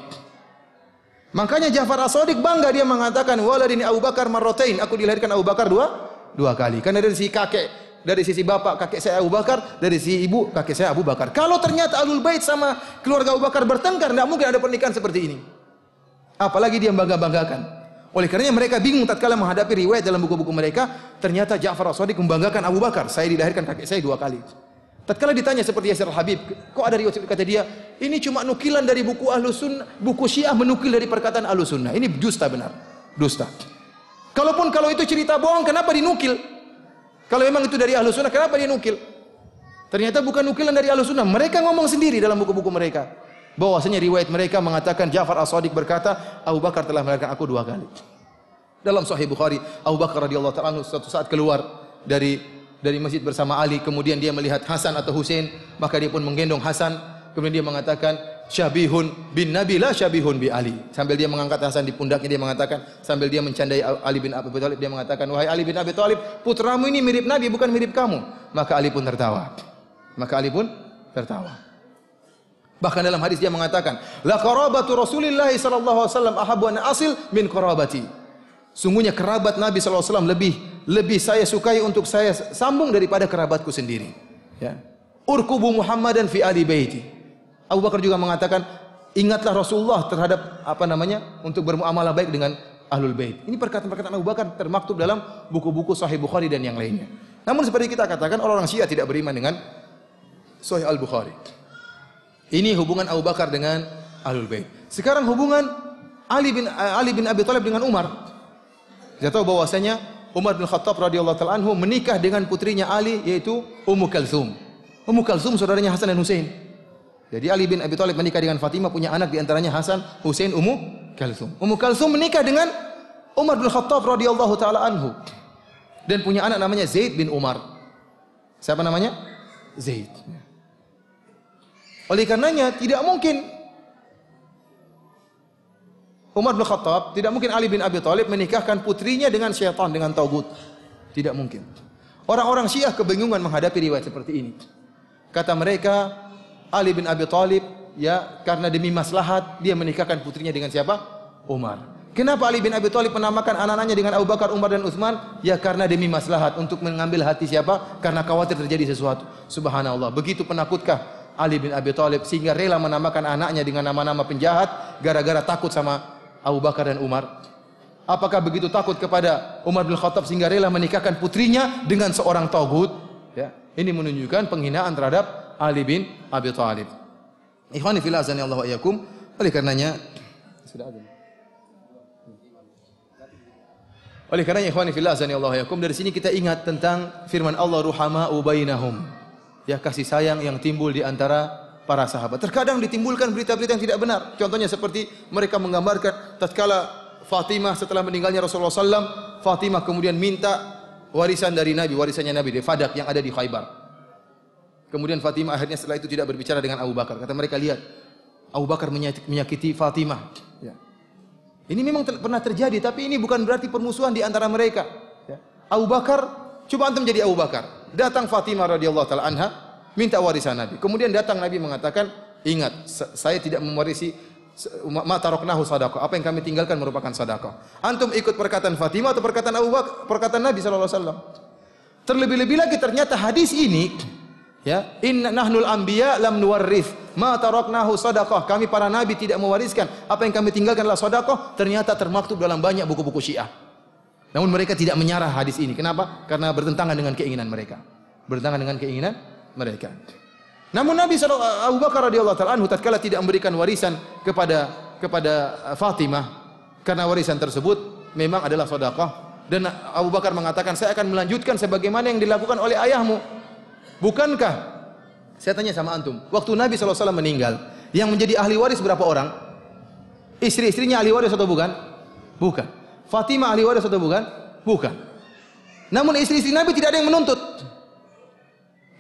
Makanya Ja'far As-Sadiq bangga dia mengatakan waladini Abu Bakar marrotain, aku dilahirkan Abu Bakar dua dua kali. Karena dari si kakek dari sisi bapak kakek saya Abu Bakar, dari sisi ibu kakek saya Abu Bakar. Kalau ternyata Alul Bait sama keluarga Abu Bakar bertengkar, tidak mungkin ada pernikahan seperti ini. Apalagi dia bangga-banggakan. Oleh karenanya mereka bingung tatkala menghadapi riwayat dalam buku-buku mereka, ternyata Ja'far as sadiq membanggakan Abu Bakar. Saya dilahirkan kakek saya dua kali. Tatkala ditanya seperti Yasir Al-Habib, kok ada riwayat kata dia, ini cuma nukilan dari buku Ahlus Sunnah, buku Syiah menukil dari perkataan Ahlus Sunnah. Ini dusta benar. Dusta. Kalaupun kalau itu cerita bohong, kenapa dinukil? Kalau memang itu dari ahlu sunnah, kenapa dia nukil? Ternyata bukan nukilan dari ahlu sunnah. Mereka ngomong sendiri dalam buku-buku mereka. Bahwasanya riwayat mereka mengatakan Ja'far As-Sadiq berkata, Abu Bakar telah melahirkan aku dua kali. Dalam Sahih Bukhari, Abu Bakar radhiyallahu taala suatu saat keluar dari dari masjid bersama Ali, kemudian dia melihat Hasan atau Hussein, maka dia pun menggendong Hasan, kemudian dia mengatakan, syabihun bin Nabi la syabihun bi Ali. Sambil dia mengangkat Hasan di pundaknya dia mengatakan sambil dia mencandai Ali bin Abi Thalib dia mengatakan wahai Ali bin Abi Thalib putramu ini mirip Nabi bukan mirip kamu. Maka Ali pun tertawa. Maka Ali pun tertawa. Bahkan dalam hadis dia mengatakan, "La qarabatu Rasulillah sallallahu alaihi wasallam ahabbu an asil min qarabati." Sungguhnya kerabat Nabi sallallahu alaihi wasallam lebih lebih saya sukai untuk saya sambung daripada kerabatku sendiri. Ya. Urkubu Muhammadan fi ali baiti. Abu Bakar juga mengatakan, ingatlah Rasulullah terhadap apa namanya untuk bermuamalah baik dengan ahlul bait. Ini perkataan-perkataan Abu Bakar termaktub dalam buku-buku Sahih Bukhari dan yang lainnya. Namun seperti kita katakan orang-orang Syiah tidak beriman dengan Sahih Al Bukhari. Ini hubungan Abu Bakar dengan ahlul bait. Sekarang hubungan Ali bin eh, Ali bin Abi Thalib dengan Umar. Kita tahu bahwasanya Umar bin Khattab radhiyallahu taala anhu menikah dengan putrinya Ali yaitu Ummu Kalsum. Ummu Kalsum saudaranya Hasan dan Hussein. Jadi Ali bin Abi Thalib menikah dengan Fatimah punya anak diantaranya Hasan, Hussein, Ummu Kalsum. Ummu Kalsum menikah dengan Umar bin Khattab radhiyallahu taala anhu dan punya anak namanya Zaid bin Umar. Siapa namanya? Zaid. Oleh karenanya tidak mungkin Umar bin Khattab, tidak mungkin Ali bin Abi Thalib menikahkan putrinya dengan syaitan, dengan taugut. Tidak mungkin. Orang-orang Syiah kebingungan menghadapi riwayat seperti ini. Kata mereka, Ali bin Abi Thalib ya karena demi maslahat dia menikahkan putrinya dengan siapa? Umar. Kenapa Ali bin Abi Thalib menamakan anak-anaknya dengan Abu Bakar, Umar dan Utsman? Ya karena demi maslahat untuk mengambil hati siapa? Karena khawatir terjadi sesuatu. Subhanallah. Begitu penakutkah Ali bin Abi Thalib sehingga rela menamakan anaknya dengan nama-nama penjahat gara-gara takut sama Abu Bakar dan Umar? Apakah begitu takut kepada Umar bin Khattab sehingga rela menikahkan putrinya dengan seorang togut? Ya. Ini menunjukkan penghinaan terhadap Ali bin Abi Thalib. Ikhwani fil azani Allah wa Oleh karenanya sudah azan. Oleh karenanya ikhwani fil azani Allah wa dari sini kita ingat tentang firman Allah ruhama ubainahum. Ya kasih sayang yang timbul di antara para sahabat. Terkadang ditimbulkan berita-berita yang tidak benar. Contohnya seperti mereka menggambarkan tatkala Fatimah setelah meninggalnya Rasulullah SAW, Fatimah kemudian minta warisan dari Nabi, warisannya Nabi, fadak yang ada di Khaybar. Kemudian Fatimah akhirnya setelah itu tidak berbicara dengan Abu Bakar. Kata mereka, lihat. Abu Bakar menyakiti Fatimah. Ya. Ini memang ter pernah terjadi, tapi ini bukan berarti permusuhan di antara mereka. Ya. Abu Bakar, coba antum jadi Abu Bakar. Datang Fatimah radhiyallahu taala anha, minta warisan Nabi. Kemudian datang Nabi mengatakan, ingat, saya tidak mewarisi mata roknahu sadako. Apa yang kami tinggalkan merupakan sadako. Antum ikut perkataan Fatimah atau perkataan Abu Bakar, perkataan Nabi saw. Terlebih-lebih lagi ternyata hadis ini Ya, inna nahnul anbiya lam nuwarrif ma taraknahu sadaqah. Kami para nabi tidak mewariskan. Apa yang kami tinggalkan adalah sedekah. Ternyata termaktub dalam banyak buku-buku Syiah. Namun mereka tidak menyarah hadis ini. Kenapa? Karena bertentangan dengan keinginan mereka. Bertentangan dengan keinginan mereka. Namun Nabi saw Abu Bakar radhiyallahu taala anhu tatkala tidak memberikan warisan kepada kepada uh, Fatimah karena warisan tersebut memang adalah sedekah dan Abu Bakar mengatakan saya akan melanjutkan sebagaimana yang dilakukan oleh ayahmu Bukankah saya tanya sama antum, waktu Nabi SAW meninggal, yang menjadi ahli waris berapa orang? Istri-istrinya ahli waris atau bukan? Bukan. Fatimah ahli waris atau bukan? Bukan. Namun istri-istri Nabi tidak ada yang menuntut.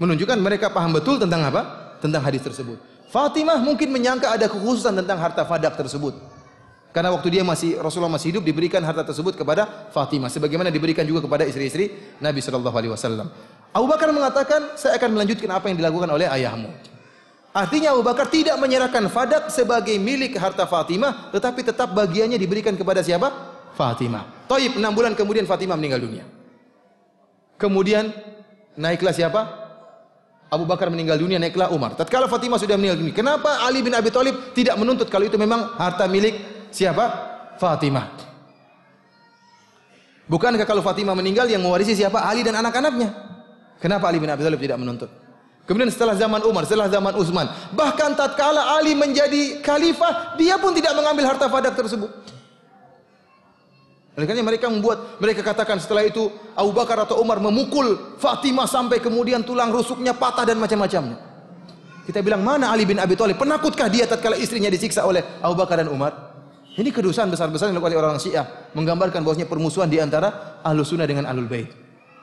Menunjukkan mereka paham betul tentang apa? Tentang hadis tersebut. Fatimah mungkin menyangka ada kekhususan tentang harta fadak tersebut. Karena waktu dia masih Rasulullah masih hidup diberikan harta tersebut kepada Fatimah sebagaimana diberikan juga kepada istri-istri Nabi sallallahu alaihi wasallam. Abu Bakar mengatakan, saya akan melanjutkan apa yang dilakukan oleh ayahmu. Artinya Abu Bakar tidak menyerahkan Fadak sebagai milik harta Fatimah, tetapi tetap bagiannya diberikan kepada siapa? Fatimah. Toib, enam bulan kemudian Fatimah meninggal dunia. Kemudian naiklah siapa? Abu Bakar meninggal dunia, naiklah Umar. Tatkala Fatimah sudah meninggal dunia, kenapa Ali bin Abi Thalib tidak menuntut kalau itu memang harta milik siapa? Fatimah. Bukankah kalau Fatimah meninggal yang mewarisi siapa? Ali dan anak-anaknya. Kenapa Ali bin Abi Thalib tidak menuntut? Kemudian setelah zaman Umar, setelah zaman Utsman, bahkan tatkala Ali menjadi khalifah, dia pun tidak mengambil harta fadak tersebut. Oleh mereka membuat, mereka katakan setelah itu Abu Bakar atau Umar memukul Fatimah sampai kemudian tulang rusuknya patah dan macam-macamnya. Kita bilang mana Ali bin Abi Thalib? Penakutkah dia tatkala istrinya disiksa oleh Abu Bakar dan Umar? Ini kedusan besar besaran yang dilakukan oleh orang Syiah, menggambarkan bahwasanya permusuhan di antara Ahlus Sunnah dengan Ahlul Bait.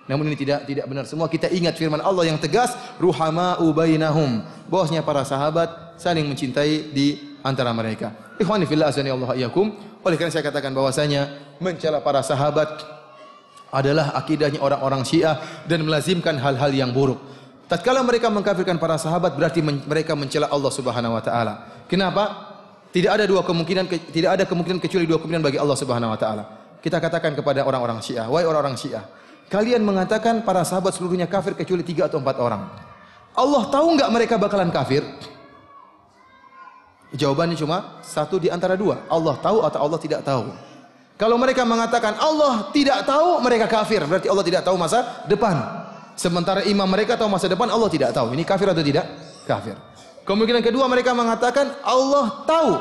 Namun ini tidak tidak benar semua. Kita ingat firman Allah yang tegas, ruhama ubainahum. Bahwasanya para sahabat saling mencintai di antara mereka. Ikhwani fillah azani Allah iyyakum. Oleh karena saya katakan bahwasanya mencela para sahabat adalah akidahnya orang-orang Syiah dan melazimkan hal-hal yang buruk. Tatkala mereka mengkafirkan para sahabat berarti men mereka mencela Allah Subhanahu wa taala. Kenapa? Tidak ada dua kemungkinan ke tidak ada kemungkinan kecuali dua kemungkinan bagi Allah Subhanahu wa taala. Kita katakan kepada orang-orang Syiah, wahai orang-orang Syiah, Kalian mengatakan para sahabat seluruhnya kafir kecuali tiga atau empat orang. Allah tahu nggak mereka bakalan kafir? Jawabannya cuma satu di antara dua. Allah tahu atau Allah tidak tahu. Kalau mereka mengatakan Allah tidak tahu, mereka kafir. Berarti Allah tidak tahu masa depan. Sementara imam mereka tahu masa depan, Allah tidak tahu. Ini kafir atau tidak? Kafir. Kemungkinan kedua mereka mengatakan Allah tahu.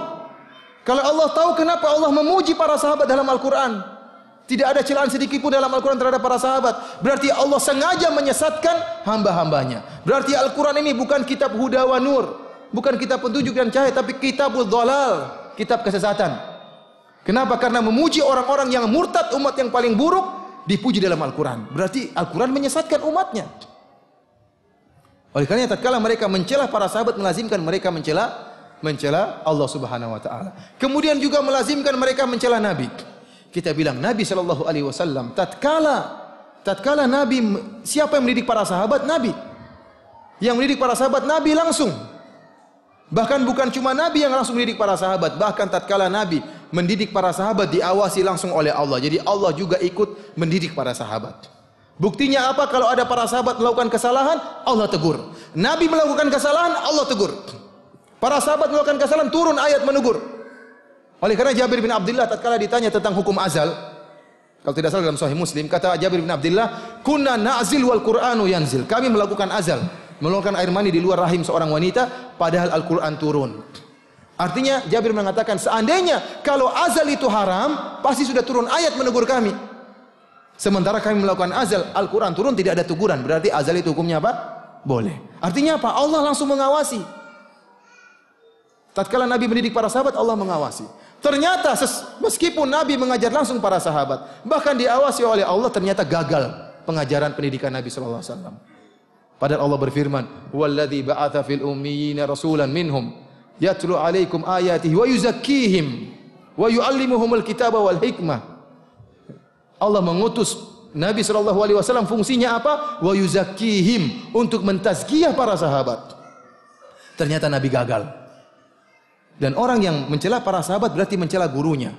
Kalau Allah tahu kenapa Allah memuji para sahabat dalam Al-Qur'an? Tidak ada celahan sedikit pun dalam Al-Quran terhadap para sahabat. Berarti Allah sengaja menyesatkan hamba-hambanya. Berarti Al-Quran ini bukan kitab huda wa nur. Bukan kitab petunjuk dan cahaya. Tapi kitab dolal. Kitab kesesatan. Kenapa? Karena memuji orang-orang yang murtad umat yang paling buruk dipuji dalam Al-Quran. Berarti Al-Quran menyesatkan umatnya. Oleh karena tatkala mereka mencela para sahabat melazimkan mereka mencela mencela Allah Subhanahu wa taala. Kemudian juga melazimkan mereka mencela nabi. Kita bilang Nabi Shallallahu Alaihi Wasallam tatkala tatkala Nabi siapa yang mendidik para sahabat Nabi yang mendidik para sahabat Nabi langsung bahkan bukan cuma Nabi yang langsung mendidik para sahabat bahkan tatkala Nabi mendidik para sahabat diawasi langsung oleh Allah jadi Allah juga ikut mendidik para sahabat buktinya apa kalau ada para sahabat melakukan kesalahan Allah tegur Nabi melakukan kesalahan Allah tegur para sahabat melakukan kesalahan turun ayat menegur oleh karena Jabir bin Abdullah tatkala ditanya tentang hukum azal, kalau tidak salah dalam Sahih Muslim, kata Jabir bin Abdullah, "Kunna na'zil wal Qur'anu yanzil." Kami melakukan azal, mengeluarkan air mani di luar rahim seorang wanita padahal Al-Qur'an turun. Artinya Jabir mengatakan, "Seandainya kalau azal itu haram, pasti sudah turun ayat menegur kami." Sementara kami melakukan azal, Al-Quran turun tidak ada teguran. Berarti azal itu hukumnya apa? Boleh. Artinya apa? Allah langsung mengawasi. Tatkala Nabi mendidik para sahabat, Allah mengawasi. Ternyata meskipun Nabi mengajar langsung para sahabat, bahkan diawasi oleh Allah ternyata gagal pengajaran pendidikan Nabi sallallahu alaihi wasallam. Padahal Allah berfirman, "Wallazi ba'atsa fil ummiyina rasulan minhum yatlu 'alaikum ayatihi wa yuzakkihim wa yu'allimuhumul kitaba wal hikmah." Allah mengutus Nabi sallallahu alaihi wasallam fungsinya apa? Wa yuzakkihim untuk mentazkiyah para sahabat. Ternyata Nabi gagal. Dan orang yang mencela para sahabat berarti mencela gurunya.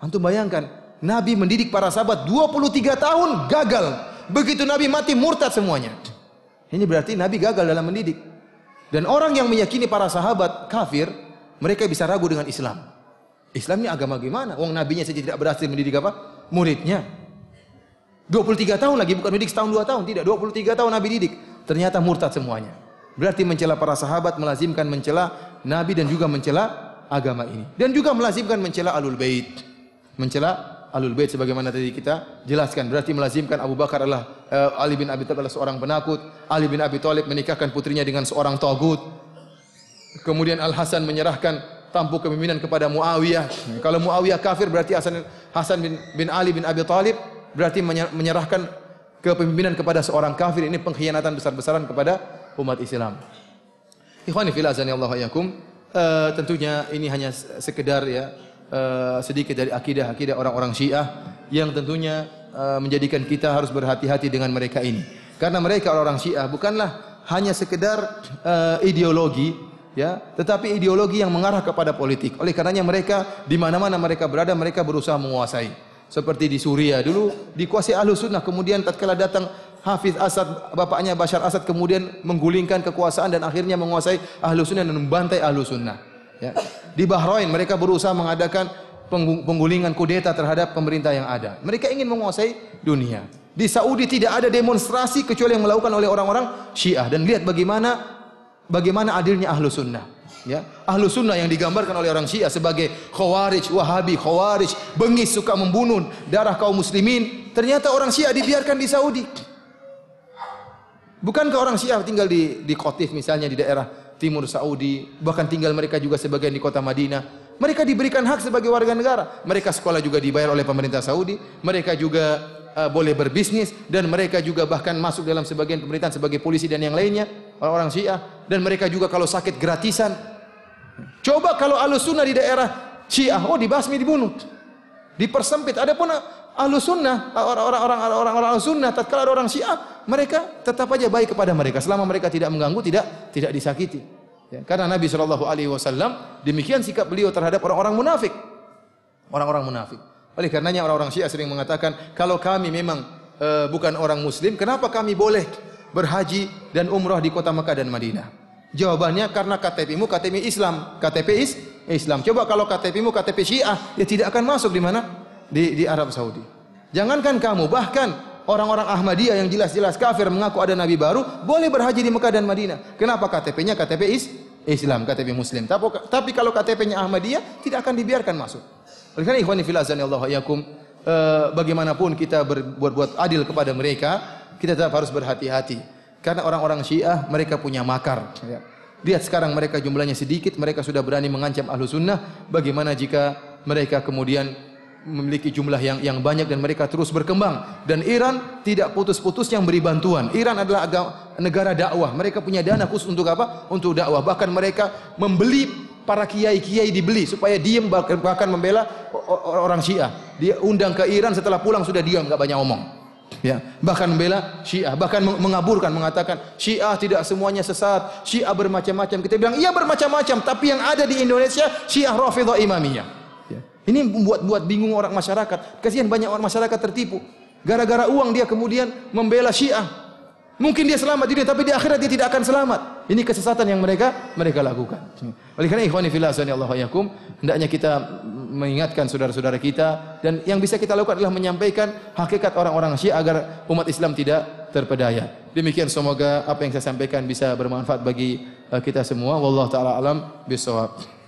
Antum bayangkan, Nabi mendidik para sahabat 23 tahun gagal. Begitu Nabi mati murtad semuanya. Ini berarti Nabi gagal dalam mendidik. Dan orang yang meyakini para sahabat kafir, mereka bisa ragu dengan Islam. Islam ini agama gimana? Wong nabinya saja tidak berhasil mendidik apa? Muridnya. 23 tahun lagi bukan mendidik setahun dua tahun, tidak 23 tahun Nabi didik. Ternyata murtad semuanya. Berarti mencela para sahabat melazimkan mencela Nabi dan juga mencela agama ini. Dan juga melazimkan mencela Alul Bait. Mencela Alul Bait sebagaimana tadi kita jelaskan. Berarti melazimkan Abu Bakar adalah uh, Ali bin Abi Thalib adalah seorang penakut. Ali bin Abi Thalib menikahkan putrinya dengan seorang togut. Kemudian Al Hasan menyerahkan tampuk kepemimpinan kepada Muawiyah. Kalau Muawiyah kafir berarti Hasan Hasan bin, bin Ali bin Abi Thalib berarti menyerahkan kepemimpinan kepada seorang kafir ini pengkhianatan besar-besaran kepada umat Islam. Ikhwani fillah Allah ayakum. Eh, tentunya ini hanya sekedar ya eh, sedikit dari akidah-akidah orang-orang Syiah yang tentunya eh, menjadikan kita harus berhati-hati dengan mereka ini. Karena mereka orang-orang Syiah bukanlah hanya sekedar ideologi ya, tetapi ideologi yang mengarah kepada politik. Oleh karenanya mereka di mana-mana mereka berada mereka berusaha menguasai. Seperti di Suriah dulu dikuasai Ahlus Sunnah kemudian tatkala datang Hafiz Asad, bapaknya Bashar Asad kemudian menggulingkan kekuasaan dan akhirnya menguasai Ahlu Sunnah dan membantai Ahlu Sunnah. Ya. Di Bahrain mereka berusaha mengadakan penggulingan kudeta terhadap pemerintah yang ada. Mereka ingin menguasai dunia. Di Saudi tidak ada demonstrasi kecuali yang melakukan oleh orang-orang Syiah dan lihat bagaimana bagaimana adilnya ahlu sunnah. Ya, ahlu sunnah yang digambarkan oleh orang Syiah sebagai khawarij, wahabi, khawarij, bengis suka membunuh darah kaum muslimin. Ternyata orang Syiah dibiarkan di Saudi. Bukankah orang Syiah tinggal di di Qatif misalnya di daerah timur Saudi, bahkan tinggal mereka juga sebagian di kota Madinah. Mereka diberikan hak sebagai warga negara. Mereka sekolah juga dibayar oleh pemerintah Saudi. Mereka juga uh, boleh berbisnis dan mereka juga bahkan masuk dalam sebagian pemerintahan sebagai polisi dan yang lainnya orang-orang Syiah dan mereka juga kalau sakit gratisan. Coba kalau alusuna di daerah Syiah, oh dibasmi dibunuh, dipersempit. Adapun ahlu sunnah, orang-orang orang orang orang ahlu sunnah, tatkala ada orang syiah, mereka tetap aja baik kepada mereka selama mereka tidak mengganggu, tidak tidak disakiti. Ya, karena Nabi Shallallahu Alaihi Wasallam demikian sikap beliau terhadap orang-orang munafik, orang-orang munafik. Oleh karenanya orang-orang Syiah sering mengatakan kalau kami memang e, bukan orang Muslim, kenapa kami boleh berhaji dan umrah di kota Mekah dan Madinah? Jawabannya karena KTP-mu KTP Islam, KTP is Islam. Coba kalau KTP-mu KTP Syiah, ya tidak akan masuk di mana? di, di Arab Saudi. Jangankan kamu, bahkan orang-orang Ahmadiyah yang jelas-jelas kafir mengaku ada nabi baru, boleh berhaji di Mekah dan Madinah. Kenapa KTP-nya KTP is Islam, KTP Muslim. Tapi, tapi kalau KTP-nya Ahmadiyah tidak akan dibiarkan masuk. Oleh karena ikhwan fillah Allah yakum, e, eh, bagaimanapun kita berbuat adil kepada mereka, kita tetap harus berhati-hati. Karena orang-orang Syiah mereka punya makar. Ya. Lihat sekarang mereka jumlahnya sedikit, mereka sudah berani mengancam ahlu sunnah. Bagaimana jika mereka kemudian memiliki jumlah yang yang banyak dan mereka terus berkembang dan Iran tidak putus-putus yang beri bantuan. Iran adalah agama, negara dakwah. Mereka punya dana khusus untuk apa? Untuk dakwah. Bahkan mereka membeli para kiai-kiai dibeli supaya diam bahkan, membela orang Syiah. Dia undang ke Iran setelah pulang sudah diam nggak banyak omong. Ya, bahkan membela Syiah, bahkan mengaburkan mengatakan Syiah tidak semuanya sesat, Syiah bermacam-macam. Kita bilang iya bermacam-macam, tapi yang ada di Indonesia Syiah Rafidhah Imamiyah. Ini membuat-buat bingung orang masyarakat. Kasihan banyak orang masyarakat tertipu. Gara-gara uang dia kemudian membela Syiah. Mungkin dia selamat di dunia tapi di akhirat dia tidak akan selamat. Ini kesesatan yang mereka mereka lakukan. Oleh karena ikhwani fillah Allah yakum, hendaknya kita mengingatkan saudara-saudara kita dan yang bisa kita lakukan adalah menyampaikan hakikat orang-orang Syiah agar umat Islam tidak terpedaya. Demikian semoga apa yang saya sampaikan bisa bermanfaat bagi eh, kita semua. Wallahu taala alam bisawab.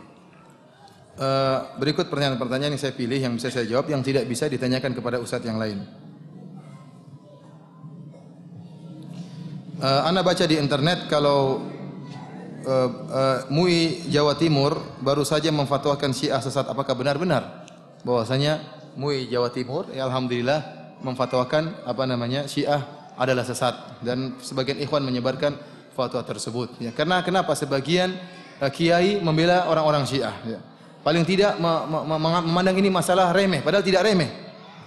Eh, berikut pertanyaan-pertanyaan yang saya pilih yang bisa saya jawab yang tidak bisa ditanyakan kepada ustadz yang lain. Uh, Anda baca di internet kalau uh, eh, uh, MUI Jawa Timur baru saja memfatwakan Syiah sesat apakah benar-benar bahwasanya MUI Jawa Timur ya alhamdulillah memfatwakan apa namanya Syiah adalah sesat dan sebagian ikhwan menyebarkan fatwa tersebut ya karena kenapa sebagian uh, kiai membela orang-orang Syiah ya. Paling tidak memandang ini masalah remeh, padahal tidak remeh.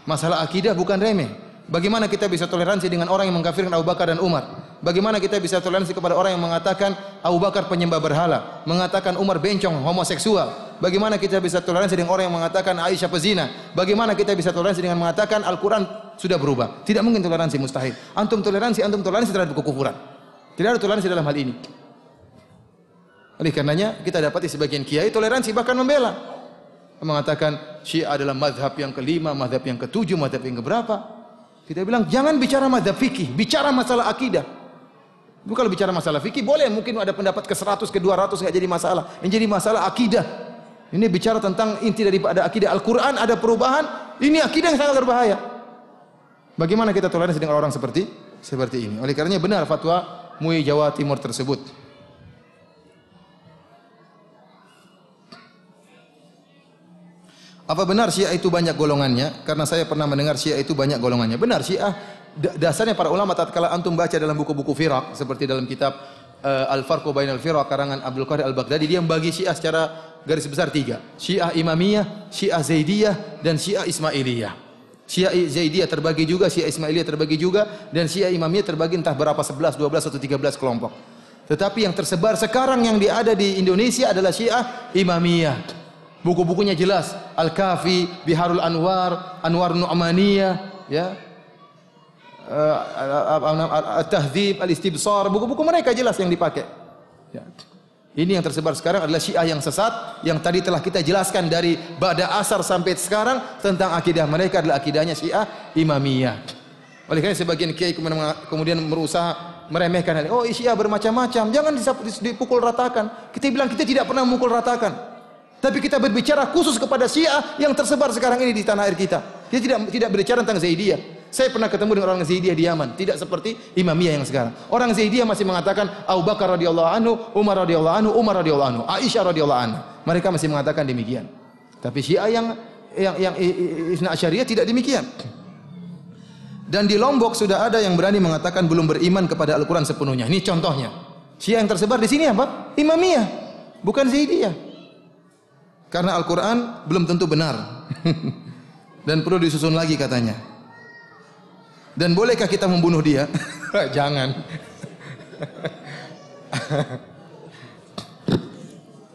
Masalah akidah bukan remeh. Bagaimana kita bisa toleransi dengan orang yang mengkafirkan Abu Bakar dan Umar? Bagaimana kita bisa toleransi kepada orang yang mengatakan Abu Bakar penyembah berhala, mengatakan Umar bencong homoseksual? Bagaimana kita bisa toleransi dengan orang yang mengatakan Aisyah pezina? Bagaimana kita bisa toleransi dengan mengatakan Al-Qur'an sudah berubah? Tidak mungkin toleransi mustahil. Antum toleransi, antum toleransi terhadap kekufuran. Tidak ada toleransi dalam hal ini. Oleh karenanya kita dapati sebagian kiai toleransi bahkan membela. Mengatakan Syiah adalah madhab yang kelima, mazhab yang ketujuh, mazhab yang keberapa. Kita bilang jangan bicara mazhab fikih, bicara masalah akidah. Bu, kalau bicara masalah fikih boleh mungkin ada pendapat ke 100 ke 200 nggak jadi masalah. Yang jadi masalah akidah. Ini bicara tentang inti daripada akidah Al-Qur'an ada perubahan, ini akidah yang sangat berbahaya. Bagaimana kita toleransi dengan orang seperti seperti ini? Oleh karenanya benar fatwa MUI Jawa Timur tersebut. Apa benar Syiah itu banyak golongannya? Karena saya pernah mendengar Syiah itu banyak golongannya. Benar Syiah dasarnya para ulama tatkala antum baca dalam buku-buku firaq seperti dalam kitab uh, Al-Farqu Bainal Firaq karangan Abdul Qadir Al-Baghdadi dia membagi Syiah secara garis besar tiga. Syiah Imamiyah, Syiah Zaidiyah dan Syiah Ismailiyah. Syiah Zaidiyah terbagi juga, Syiah Ismailiyah terbagi juga dan Syiah Imamiyah terbagi entah berapa 11, 12 atau 13 kelompok. Tetapi yang tersebar sekarang yang ada di Indonesia adalah Syiah Imamiyah. Buku-bukunya jelas, Al-Kafi, Biharul Anwar, Anwar Nu'maniyah, ya. Eh, At-Tahdhib, Al-Istibsar, buku-buku mereka jelas yang dipakai. Ya. Ini yang tersebar sekarang adalah Syiah yang sesat yang tadi telah kita jelaskan dari ba'da asar sampai sekarang tentang akidah mereka adalah akidahnya Syiah Imamiyah. Oleh karena sebagian kiai kemudian berusaha meremehkan hal ini. Oh, Syiah bermacam-macam, jangan dipukul ratakan. Kita bilang kita tidak pernah memukul ratakan. Tapi kita berbicara khusus kepada Syiah yang tersebar sekarang ini di tanah air kita. Kita tidak tidak berbicara tentang Zaidiyah. Saya pernah ketemu dengan orang Zaidiyah di Yaman, tidak seperti Imamiyah yang sekarang. Orang Zaidiyah masih mengatakan Abu Bakar radhiyallahu anhu, Umar radhiyallahu anhu, Umar radhiyallahu anhu, Aisyah radhiyallahu anhu. Mereka masih mengatakan demikian. Tapi Syiah yang yang yang Isna syariah tidak demikian. Dan di Lombok sudah ada yang berani mengatakan belum beriman kepada Al-Quran sepenuhnya. Ini contohnya. Syiah yang tersebar di sini apa? Imamiyah, bukan Zaidiyah. Karena Al-Quran belum tentu benar. Dan perlu disusun lagi katanya. Dan bolehkah kita membunuh dia? Jangan.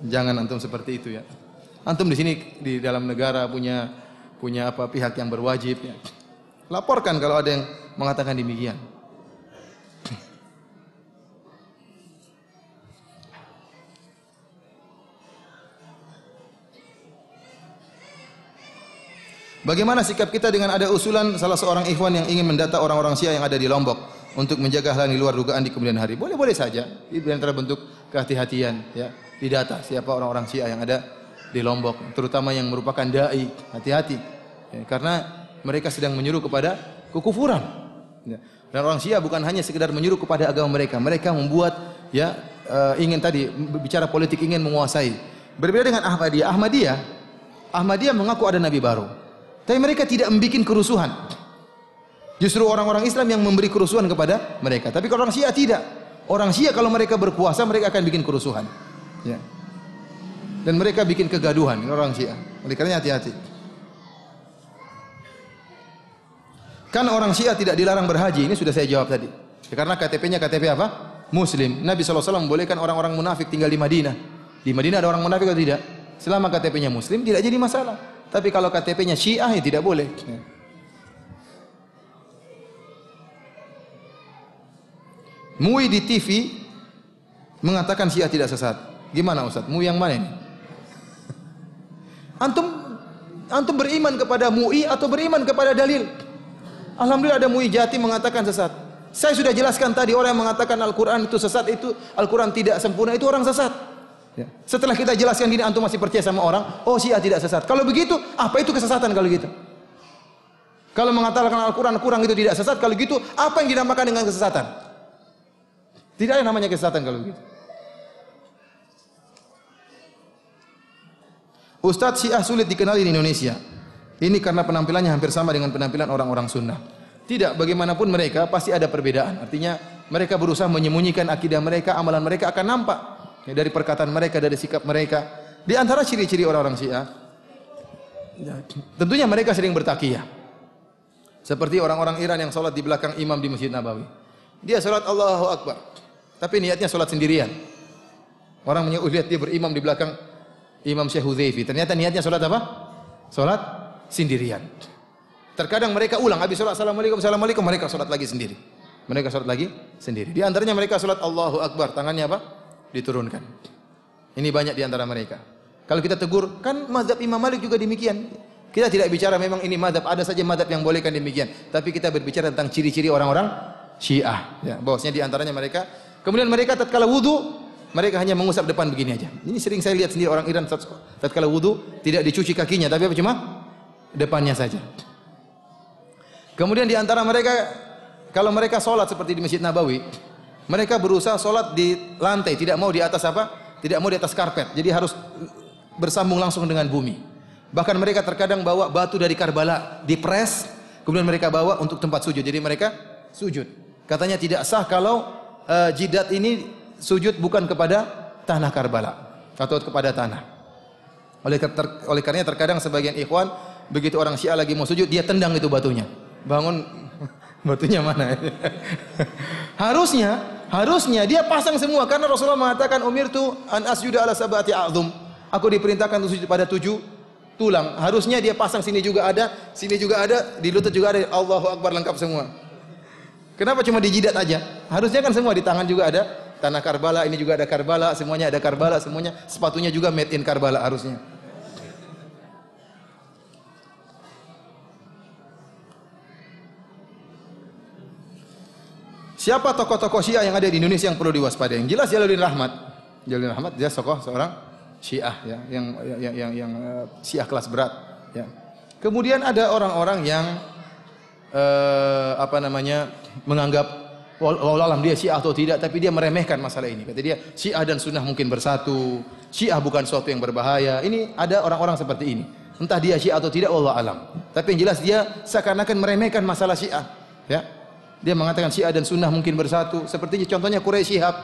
Jangan antum seperti itu ya. Antum di sini di dalam negara punya punya apa pihak yang berwajib ya. Laporkan kalau ada yang mengatakan demikian. Bagaimana sikap kita dengan ada usulan salah seorang ikhwan yang ingin mendata orang-orang Syiah yang ada di Lombok untuk menjaga hal di luar dugaan di kemudian hari? Boleh-boleh saja, di antara bentuk kehati-hatian ya, didata siapa orang-orang Syiah yang ada di Lombok, terutama yang merupakan dai. Hati-hati. Ya, karena mereka sedang menyuruh kepada kekufuran. Ya. Dan orang Syiah bukan hanya sekedar menyuruh kepada agama mereka, mereka membuat ya uh, ingin tadi bicara politik ingin menguasai. Berbeda dengan Ahmadiyah. Ahmadiyah, Ahmadiyah mengaku ada nabi baru. Tapi mereka tidak membuat kerusuhan. Justru orang-orang Islam yang memberi kerusuhan kepada mereka. Tapi kalau orang Syiah tidak. Orang Syiah kalau mereka berpuasa mereka akan bikin kerusuhan. Ya. Dan mereka bikin kegaduhan orang Syiah. Oleh karena hati-hati. Kan orang Syiah tidak dilarang berhaji. Ini sudah saya jawab tadi. Ya, karena KTP-nya KTP apa? Muslim. Nabi SAW membolehkan orang-orang munafik tinggal di Madinah. Di Madinah ada orang munafik atau tidak? Selama KTP-nya Muslim tidak jadi masalah. Tapi kalau KTP-nya Syiah ya tidak boleh. MUI di TV mengatakan Syiah tidak sesat. Gimana Ustaz? MUI yang mana ini? Antum antum beriman kepada MUI atau beriman kepada dalil? Alhamdulillah ada MUI Jati mengatakan sesat. Saya sudah jelaskan tadi orang yang mengatakan Al-Qur'an itu sesat itu Al-Qur'an tidak sempurna itu orang sesat. Ya. Setelah kita jelaskan gini, antum masih percaya sama orang? Oh, Syiah tidak sesat. Kalau begitu, apa itu kesesatan kalau gitu? Kalau mengatakan Al-Quran kurang itu tidak sesat, kalau gitu apa yang dinamakan dengan kesesatan? Tidak ada namanya kesesatan kalau gitu. Ustadz Syiah sulit dikenali di Indonesia. Ini karena penampilannya hampir sama dengan penampilan orang-orang sunnah. Tidak, bagaimanapun mereka pasti ada perbedaan. Artinya mereka berusaha menyembunyikan akidah mereka, amalan mereka akan nampak. Ya, dari perkataan mereka, dari sikap mereka. Di antara ciri-ciri orang-orang Syiah, ya, tentunya mereka sering bertakiyah. Seperti orang-orang Iran yang sholat di belakang imam di Masjid Nabawi. Dia sholat Allahu Akbar. Tapi niatnya sholat sendirian. Orang menyuruh lihat dia berimam di belakang Imam Syekh Hudhaifi. Ternyata niatnya sholat apa? Sholat sendirian. Terkadang mereka ulang habis sholat assalamualaikum assalamualaikum mereka sholat lagi sendiri. Mereka sholat lagi sendiri. Di antaranya mereka sholat Allahu Akbar. Tangannya apa? diturunkan. Ini banyak di antara mereka. Kalau kita tegur, kan mazhab Imam Malik juga demikian. Kita tidak bicara memang ini mazhab, ada saja mazhab yang bolehkan demikian. Tapi kita berbicara tentang ciri-ciri orang-orang syiah. Ya, bahwasanya antaranya mereka. Kemudian mereka tatkala wudhu, mereka hanya mengusap depan begini aja. Ini sering saya lihat sendiri orang Iran tatkala wudhu, tidak dicuci kakinya, tapi apa cuma depannya saja. Kemudian di antara mereka, kalau mereka sholat seperti di Masjid Nabawi, mereka berusaha sholat di lantai, tidak mau di atas apa? Tidak mau di atas karpet. Jadi harus bersambung langsung dengan bumi. Bahkan mereka terkadang bawa batu dari Karbala dipres, kemudian mereka bawa untuk tempat sujud. Jadi mereka sujud. Katanya tidak sah kalau uh, jidat ini sujud bukan kepada tanah Karbala atau kepada tanah. Oleh, ter, oleh karena terkadang sebagian ikhwan begitu orang Syiah lagi mau sujud dia tendang itu batunya. Bangun batunya mana? Ya? Harusnya Harusnya dia pasang semua karena Rasulullah mengatakan Umir tu an asyuda ala sabati a'zum. Aku diperintahkan untuk sujud pada tujuh tulang. Harusnya dia pasang sini juga ada, sini juga ada, di lutut juga ada. Allahu Akbar lengkap semua. Kenapa cuma di jidat aja? Harusnya kan semua di tangan juga ada. Tanah Karbala, ini juga ada Karbala, semuanya ada Karbala, semuanya sepatunya juga made in Karbala harusnya. Siapa tokoh-tokoh Syiah yang ada di Indonesia yang perlu diwaspadai? Yang jelas Jalaluddin Rahmat. Jalaluddin Rahmat dia tokoh seorang Syiah ya, yang yang yang, yang uh, Syiah kelas berat ya. Kemudian ada orang-orang yang uh, apa namanya menganggap walau alam dia Syiah atau tidak, tapi dia meremehkan masalah ini. Kata dia, Syiah dan Sunnah mungkin bersatu. Syiah bukan sesuatu yang berbahaya. Ini ada orang-orang seperti ini. Entah dia Syiah atau tidak, Allah alam. Tapi yang jelas dia seakan-akan meremehkan masalah Syiah. Ya. Dia mengatakan Syiah dan Sunnah mungkin bersatu. Seperti contohnya Quraisy Shihab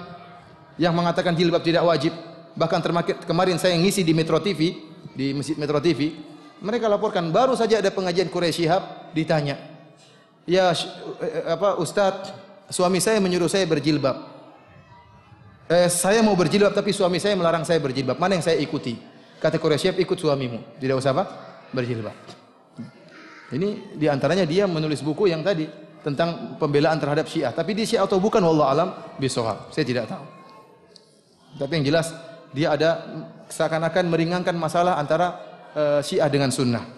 yang mengatakan jilbab tidak wajib. Bahkan termakit, kemarin saya ngisi di Metro TV, di Masjid Metro TV, mereka laporkan baru saja ada pengajian Quraisy Shihab ditanya, "Ya eh, eh, apa Ustaz, suami saya menyuruh saya berjilbab." Eh, saya mau berjilbab tapi suami saya melarang saya berjilbab. Mana yang saya ikuti? Kata Quraisy Shihab, "Ikut suamimu." Tidak usah apa? Berjilbab. Ini diantaranya dia menulis buku yang tadi tentang pembelaan terhadap Syiah. Tapi di Syiah atau bukan wallah alam bisawab. Saya tidak tahu. Tapi yang jelas dia ada seakan-akan meringankan masalah antara uh, Syiah dengan Sunnah.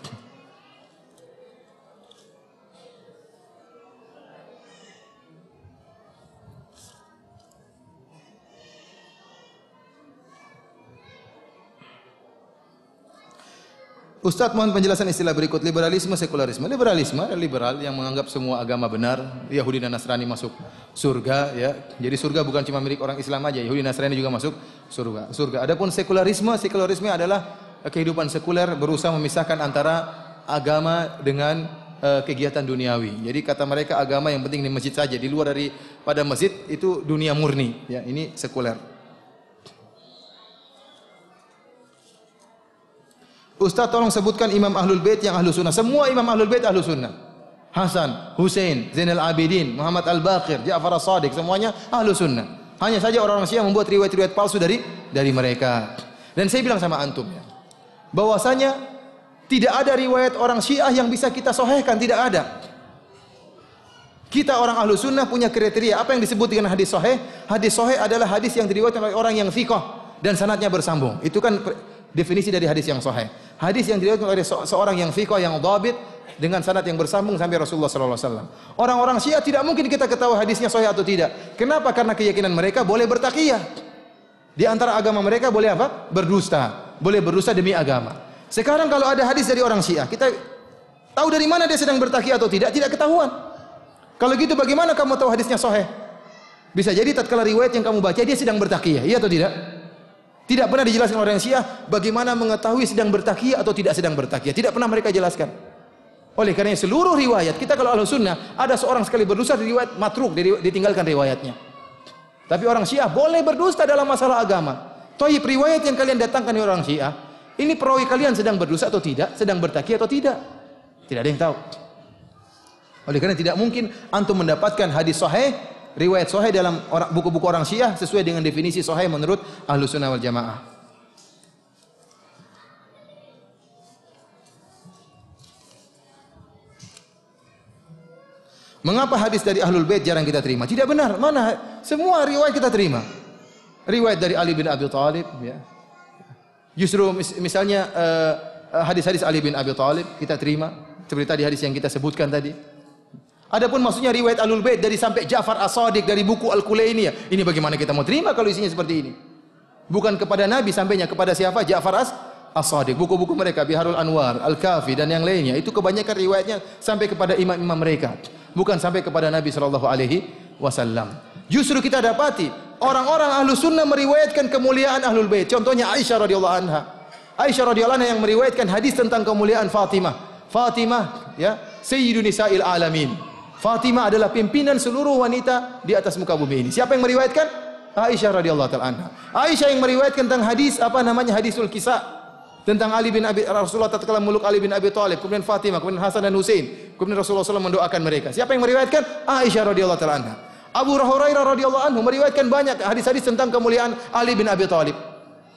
Ustadz mohon penjelasan istilah berikut liberalisme sekularisme. Liberalisme liberal yang menganggap semua agama benar. Yahudi dan Nasrani masuk surga ya. Jadi surga bukan cuma milik orang Islam aja. Yahudi dan Nasrani juga masuk surga. Surga. Adapun sekularisme, sekularisme adalah eh, kehidupan sekuler berusaha memisahkan antara agama dengan uh, kegiatan duniawi. Jadi kata mereka agama yang penting di masjid saja, di luar dari pada masjid itu dunia murni ya. Ini sekuler. Ustaz tolong sebutkan imam ahlul bait yang ahlu sunnah. Semua imam ahlul bait ahlu sunnah. Hasan, Hussein, Zainal Abidin, Muhammad Al-Baqir, Ja'far As-Sadiq, semuanya ahlu sunnah. Hanya saja orang-orang Syiah membuat riwayat-riwayat palsu dari dari mereka. Dan saya bilang sama antum ya, bahwasanya tidak ada riwayat orang Syiah yang bisa kita sohehkan, tidak ada. Kita orang ahlu sunnah punya kriteria. Apa yang disebut dengan hadis soheh? Hadis soheh adalah hadis yang diriwayatkan oleh orang yang fikoh dan sanatnya bersambung. Itu kan definisi dari hadis yang soheh. Hadis yang dilihat oleh seorang yang fiqh yang dhabit dengan sanad yang bersambung sampai Rasulullah sallallahu alaihi wasallam. Orang-orang Syiah tidak mungkin kita ketahui hadisnya sahih atau tidak. Kenapa? Karena keyakinan mereka boleh bertakiyah. Di antara agama mereka boleh apa? Berdusta. Boleh berdusta demi agama. Sekarang kalau ada hadis dari orang Syiah, kita tahu dari mana dia sedang bertakiyah atau tidak? Tidak ketahuan. Kalau gitu bagaimana kamu tahu hadisnya sahih? Bisa jadi tatkala riwayat yang kamu baca dia sedang bertakiyah, iya atau tidak? Tidak pernah dijelaskan orang Syiah bagaimana mengetahui sedang bertakia atau tidak sedang bertakia. Tidak pernah mereka jelaskan. Oleh karena seluruh riwayat kita kalau ahlu sunnah ada seorang sekali berdusta riwayat matruk ditinggalkan riwayatnya. Tapi orang Syiah boleh berdusta dalam masalah agama. Toyib riwayat yang kalian datangkan dari orang Syiah ini perawi kalian sedang berdusta atau tidak, sedang bertakia atau tidak. Tidak ada yang tahu. Oleh karena tidak mungkin antum mendapatkan hadis sahih riwayat sahih dalam buku-buku orang, Syiah sesuai dengan definisi sahih menurut Ahlus Sunnah wal Jamaah. Mengapa hadis dari Ahlul Bait jarang kita terima? Tidak benar. Mana semua riwayat kita terima? Riwayat dari Ali bin Abi Thalib ya. Justru mis misalnya eh, eh, hadis-hadis uh, Ali bin Abi Thalib kita terima, seperti tadi hadis yang kita sebutkan tadi. Adapun maksudnya riwayat Alul Bait dari sampai Ja'far As-Sadiq dari buku al ya. Ini bagaimana kita mau terima kalau isinya seperti ini? Bukan kepada Nabi sampainya kepada siapa? Ja'far As sadiq Buku-buku mereka Biharul Anwar, Al-Kafi dan yang lainnya itu kebanyakan riwayatnya sampai kepada imam-imam mereka, bukan sampai kepada Nabi sallallahu alaihi wasallam. Justru kita dapati orang-orang ahlu sunnah meriwayatkan kemuliaan ahlul bait. Contohnya Aisyah radhiyallahu anha. Aisyah radhiyallahu anha yang meriwayatkan hadis tentang kemuliaan Fatimah. Fatimah ya, Sayyidun Nisa'il Alamin. Fatimah adalah pimpinan seluruh wanita di atas muka bumi ini. Siapa yang meriwayatkan? Aisyah radhiyallahu taala anha. Aisyah yang meriwayatkan tentang hadis apa namanya hadisul kisah tentang Ali bin Abi Rasulullah tatkala muluk Ali bin Abi Thalib, kemudian Fatimah, kemudian Hasan dan Husain, kemudian Rasulullah SAW mendoakan mereka. Siapa yang meriwayatkan? Aisyah radhiyallahu taala anha. Abu Hurairah radhiyallahu anhu meriwayatkan banyak hadis-hadis tentang kemuliaan Ali bin Abi Thalib.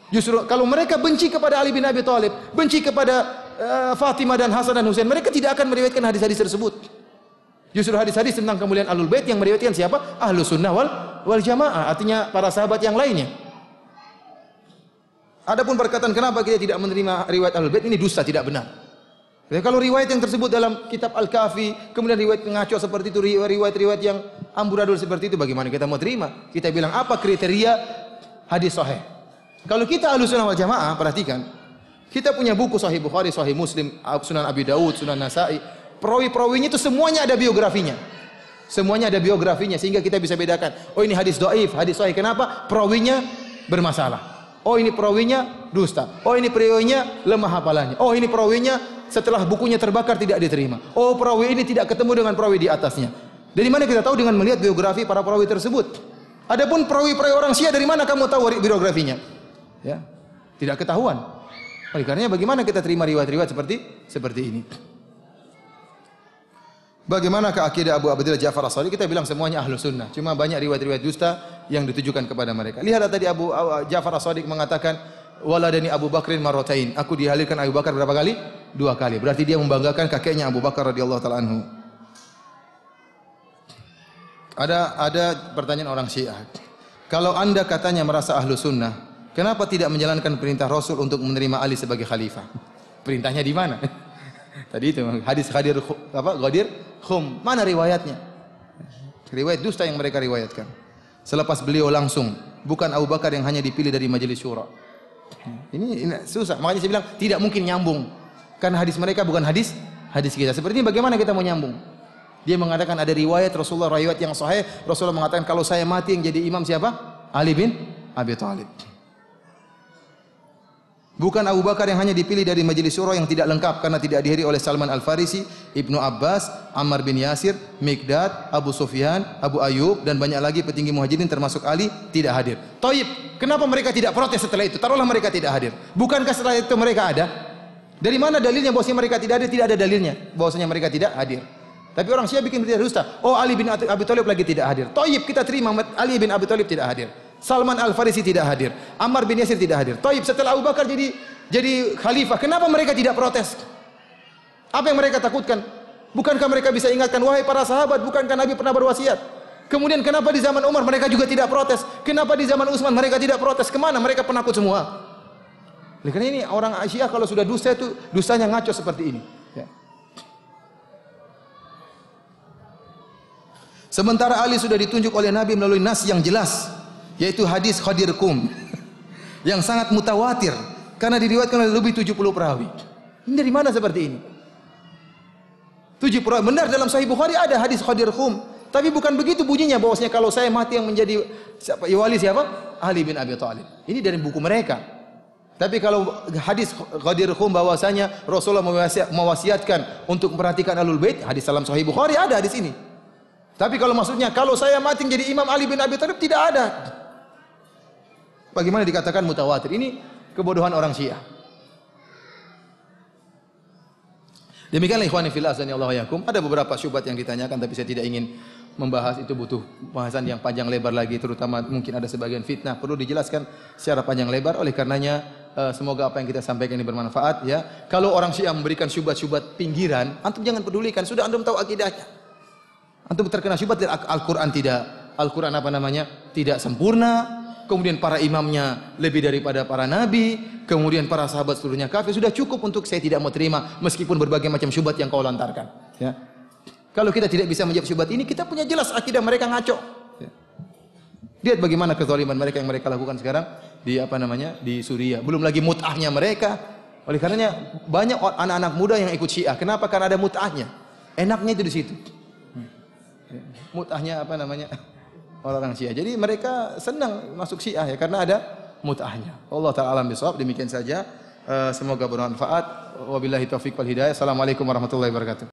Justru kalau mereka benci kepada Ali bin Abi Thalib, benci kepada uh, Fatimah dan Hasan dan Husain, mereka tidak akan meriwayatkan hadis-hadis tersebut. Justru hadis-hadis tentang kemuliaan Ahlul Bait yang meriwayatkan siapa? Ahlu Sunnah wal, wal Jamaah, artinya para sahabat yang lainnya. Adapun perkataan kenapa kita tidak menerima riwayat Ahlul Bait ini dusta, tidak benar. Ya, kalau riwayat yang tersebut dalam kitab Al-Kafi, kemudian riwayat pengaco seperti itu, riwayat-riwayat yang amburadul seperti itu, bagaimana kita mau terima? Kita bilang apa kriteria hadis sahih? Kalau kita sunnah wal jamaah, perhatikan, kita punya buku Sahih Bukhari, Sahih Muslim, Sunan Abi Daud, Sunan Nasai, Perawi-perawinya itu semuanya ada biografinya. Semuanya ada biografinya sehingga kita bisa bedakan. Oh ini hadis doif, hadis sahih. Kenapa? Perawinya bermasalah. Oh ini perawinya dusta. Oh ini perawinya lemah hafalannya. Oh ini perawinya setelah bukunya terbakar tidak diterima. Oh perawi ini tidak ketemu dengan perawi di atasnya. Dari mana kita tahu dengan melihat biografi para perawi tersebut? Adapun perawi-perawi orang Syiah dari mana kamu tahu biografinya? Ya, tidak ketahuan. Oleh karenanya bagaimana kita terima riwayat-riwayat seperti seperti ini? Bagaimana ke akidah Abu Abdillah Ja'far As-Sadiq? Kita bilang semuanya ahlu sunnah. Cuma banyak riwayat-riwayat dusta yang ditujukan kepada mereka. Lihatlah tadi Abu Ja'far As-Sadiq mengatakan, Waladani Abu Bakrin marotain. Aku dihalirkan Abu Bakar berapa kali? Dua kali. Berarti dia membanggakan kakeknya Abu Bakar radhiyallahu taala anhu. Ada ada pertanyaan orang Syiah. Kalau anda katanya merasa ahlu sunnah, kenapa tidak menjalankan perintah Rasul untuk menerima Ali sebagai khalifah? Perintahnya di mana? Tadi itu hadis Ghadir apa Ghadir Khum. Mana riwayatnya? Riwayat dusta yang mereka riwayatkan. Selepas beliau langsung, bukan Abu Bakar yang hanya dipilih dari majelis syura. Ini, ini susah. Makanya saya bilang tidak mungkin nyambung. Karena hadis mereka bukan hadis hadis kita. Seperti ini bagaimana kita mau nyambung? Dia mengatakan ada riwayat Rasulullah riwayat yang sahih. Rasulullah mengatakan kalau saya mati yang jadi imam siapa? Ali bin Abi Thalib. Bukan Abu Bakar yang hanya dipilih dari majelis syura yang tidak lengkap karena tidak dihadiri oleh Salman Al-Farisi, Ibnu Abbas, Ammar bin Yasir, Mikdad, Abu Sufyan, Abu Ayub dan banyak lagi petinggi muhajirin termasuk Ali tidak hadir. Toib, kenapa mereka tidak protes setelah itu? Taruhlah mereka tidak hadir. Bukankah setelah itu mereka ada? Dari mana dalilnya bahwasanya mereka tidak hadir? Tidak ada dalilnya bahwasanya mereka tidak hadir. Tapi orang Syiah bikin berita dusta. Oh Ali bin Abi Thalib lagi tidak hadir. Toib kita terima Ali bin Abi Thalib tidak hadir. Salman Al Farisi tidak hadir, Ammar bin Yasir tidak hadir. Taib setelah Abu Bakar jadi jadi khalifah, kenapa mereka tidak protes? Apa yang mereka takutkan? Bukankah mereka bisa ingatkan wahai para sahabat, bukankah Nabi pernah berwasiat? Kemudian kenapa di zaman Umar mereka juga tidak protes? Kenapa di zaman Utsman mereka tidak protes? Kemana mereka penakut semua? Oleh karena ini orang Asia kalau sudah dusta itu dustanya ngaco seperti ini. Ya. Sementara Ali sudah ditunjuk oleh Nabi melalui nas yang jelas yaitu hadis Khadir Kum yang sangat mutawatir karena diriwayatkan oleh lebih 70 perawi. Ini dari mana seperti ini? 70 perawi. Benar dalam Sahih Bukhari ada hadis Khadir Kum, tapi bukan begitu bunyinya bahwasanya kalau saya mati yang menjadi siapa? Ya, wali siapa? Ali bin Abi Thalib. Ini dari buku mereka. Tapi kalau hadis khadir kum bahwasanya Rasulullah mewasiatkan untuk memperhatikan Alul Bait, hadis dalam Sahih Bukhari ada hadis ini. Tapi kalau maksudnya kalau saya mati jadi imam Ali bin Abi Thalib tidak ada. Bagaimana dikatakan mutawatir? Ini kebodohan orang Syiah. Demikianlah ikhwani fillah Allah yakum. Ada beberapa syubhat yang ditanyakan tapi saya tidak ingin membahas itu butuh pembahasan yang panjang lebar lagi terutama mungkin ada sebagian fitnah perlu dijelaskan secara panjang lebar oleh karenanya eh, semoga apa yang kita sampaikan ini bermanfaat ya. Kalau orang Syiah memberikan syubhat-syubhat pinggiran, antum jangan pedulikan, sudah antum tahu akidahnya. Antum terkena syubhat dari Al-Qur'an tidak Al-Quran apa namanya tidak sempurna, kemudian para imamnya lebih daripada para nabi, kemudian para sahabat seluruhnya kafir, sudah cukup untuk saya tidak mau terima meskipun berbagai macam syubhat yang kau lontarkan. Ya. Kalau kita tidak bisa menjawab syubhat ini, kita punya jelas akidah mereka ngaco. Ya. Lihat bagaimana kezaliman mereka yang mereka lakukan sekarang di apa namanya di Suriah. Belum lagi mut'ahnya mereka. Oleh karenanya banyak anak-anak muda yang ikut Syiah. Kenapa? Karena ada mut'ahnya. Enaknya itu di situ. Ya. Mut'ahnya apa namanya? orang-orang Syiah. Jadi mereka senang masuk Syiah ya karena ada mut'ahnya. Allah taala alam bisawab. Demikian saja. Eh, semoga bermanfaat. Wabillahi taufik wal hidayah. Assalamualaikum warahmatullahi wabarakatuh.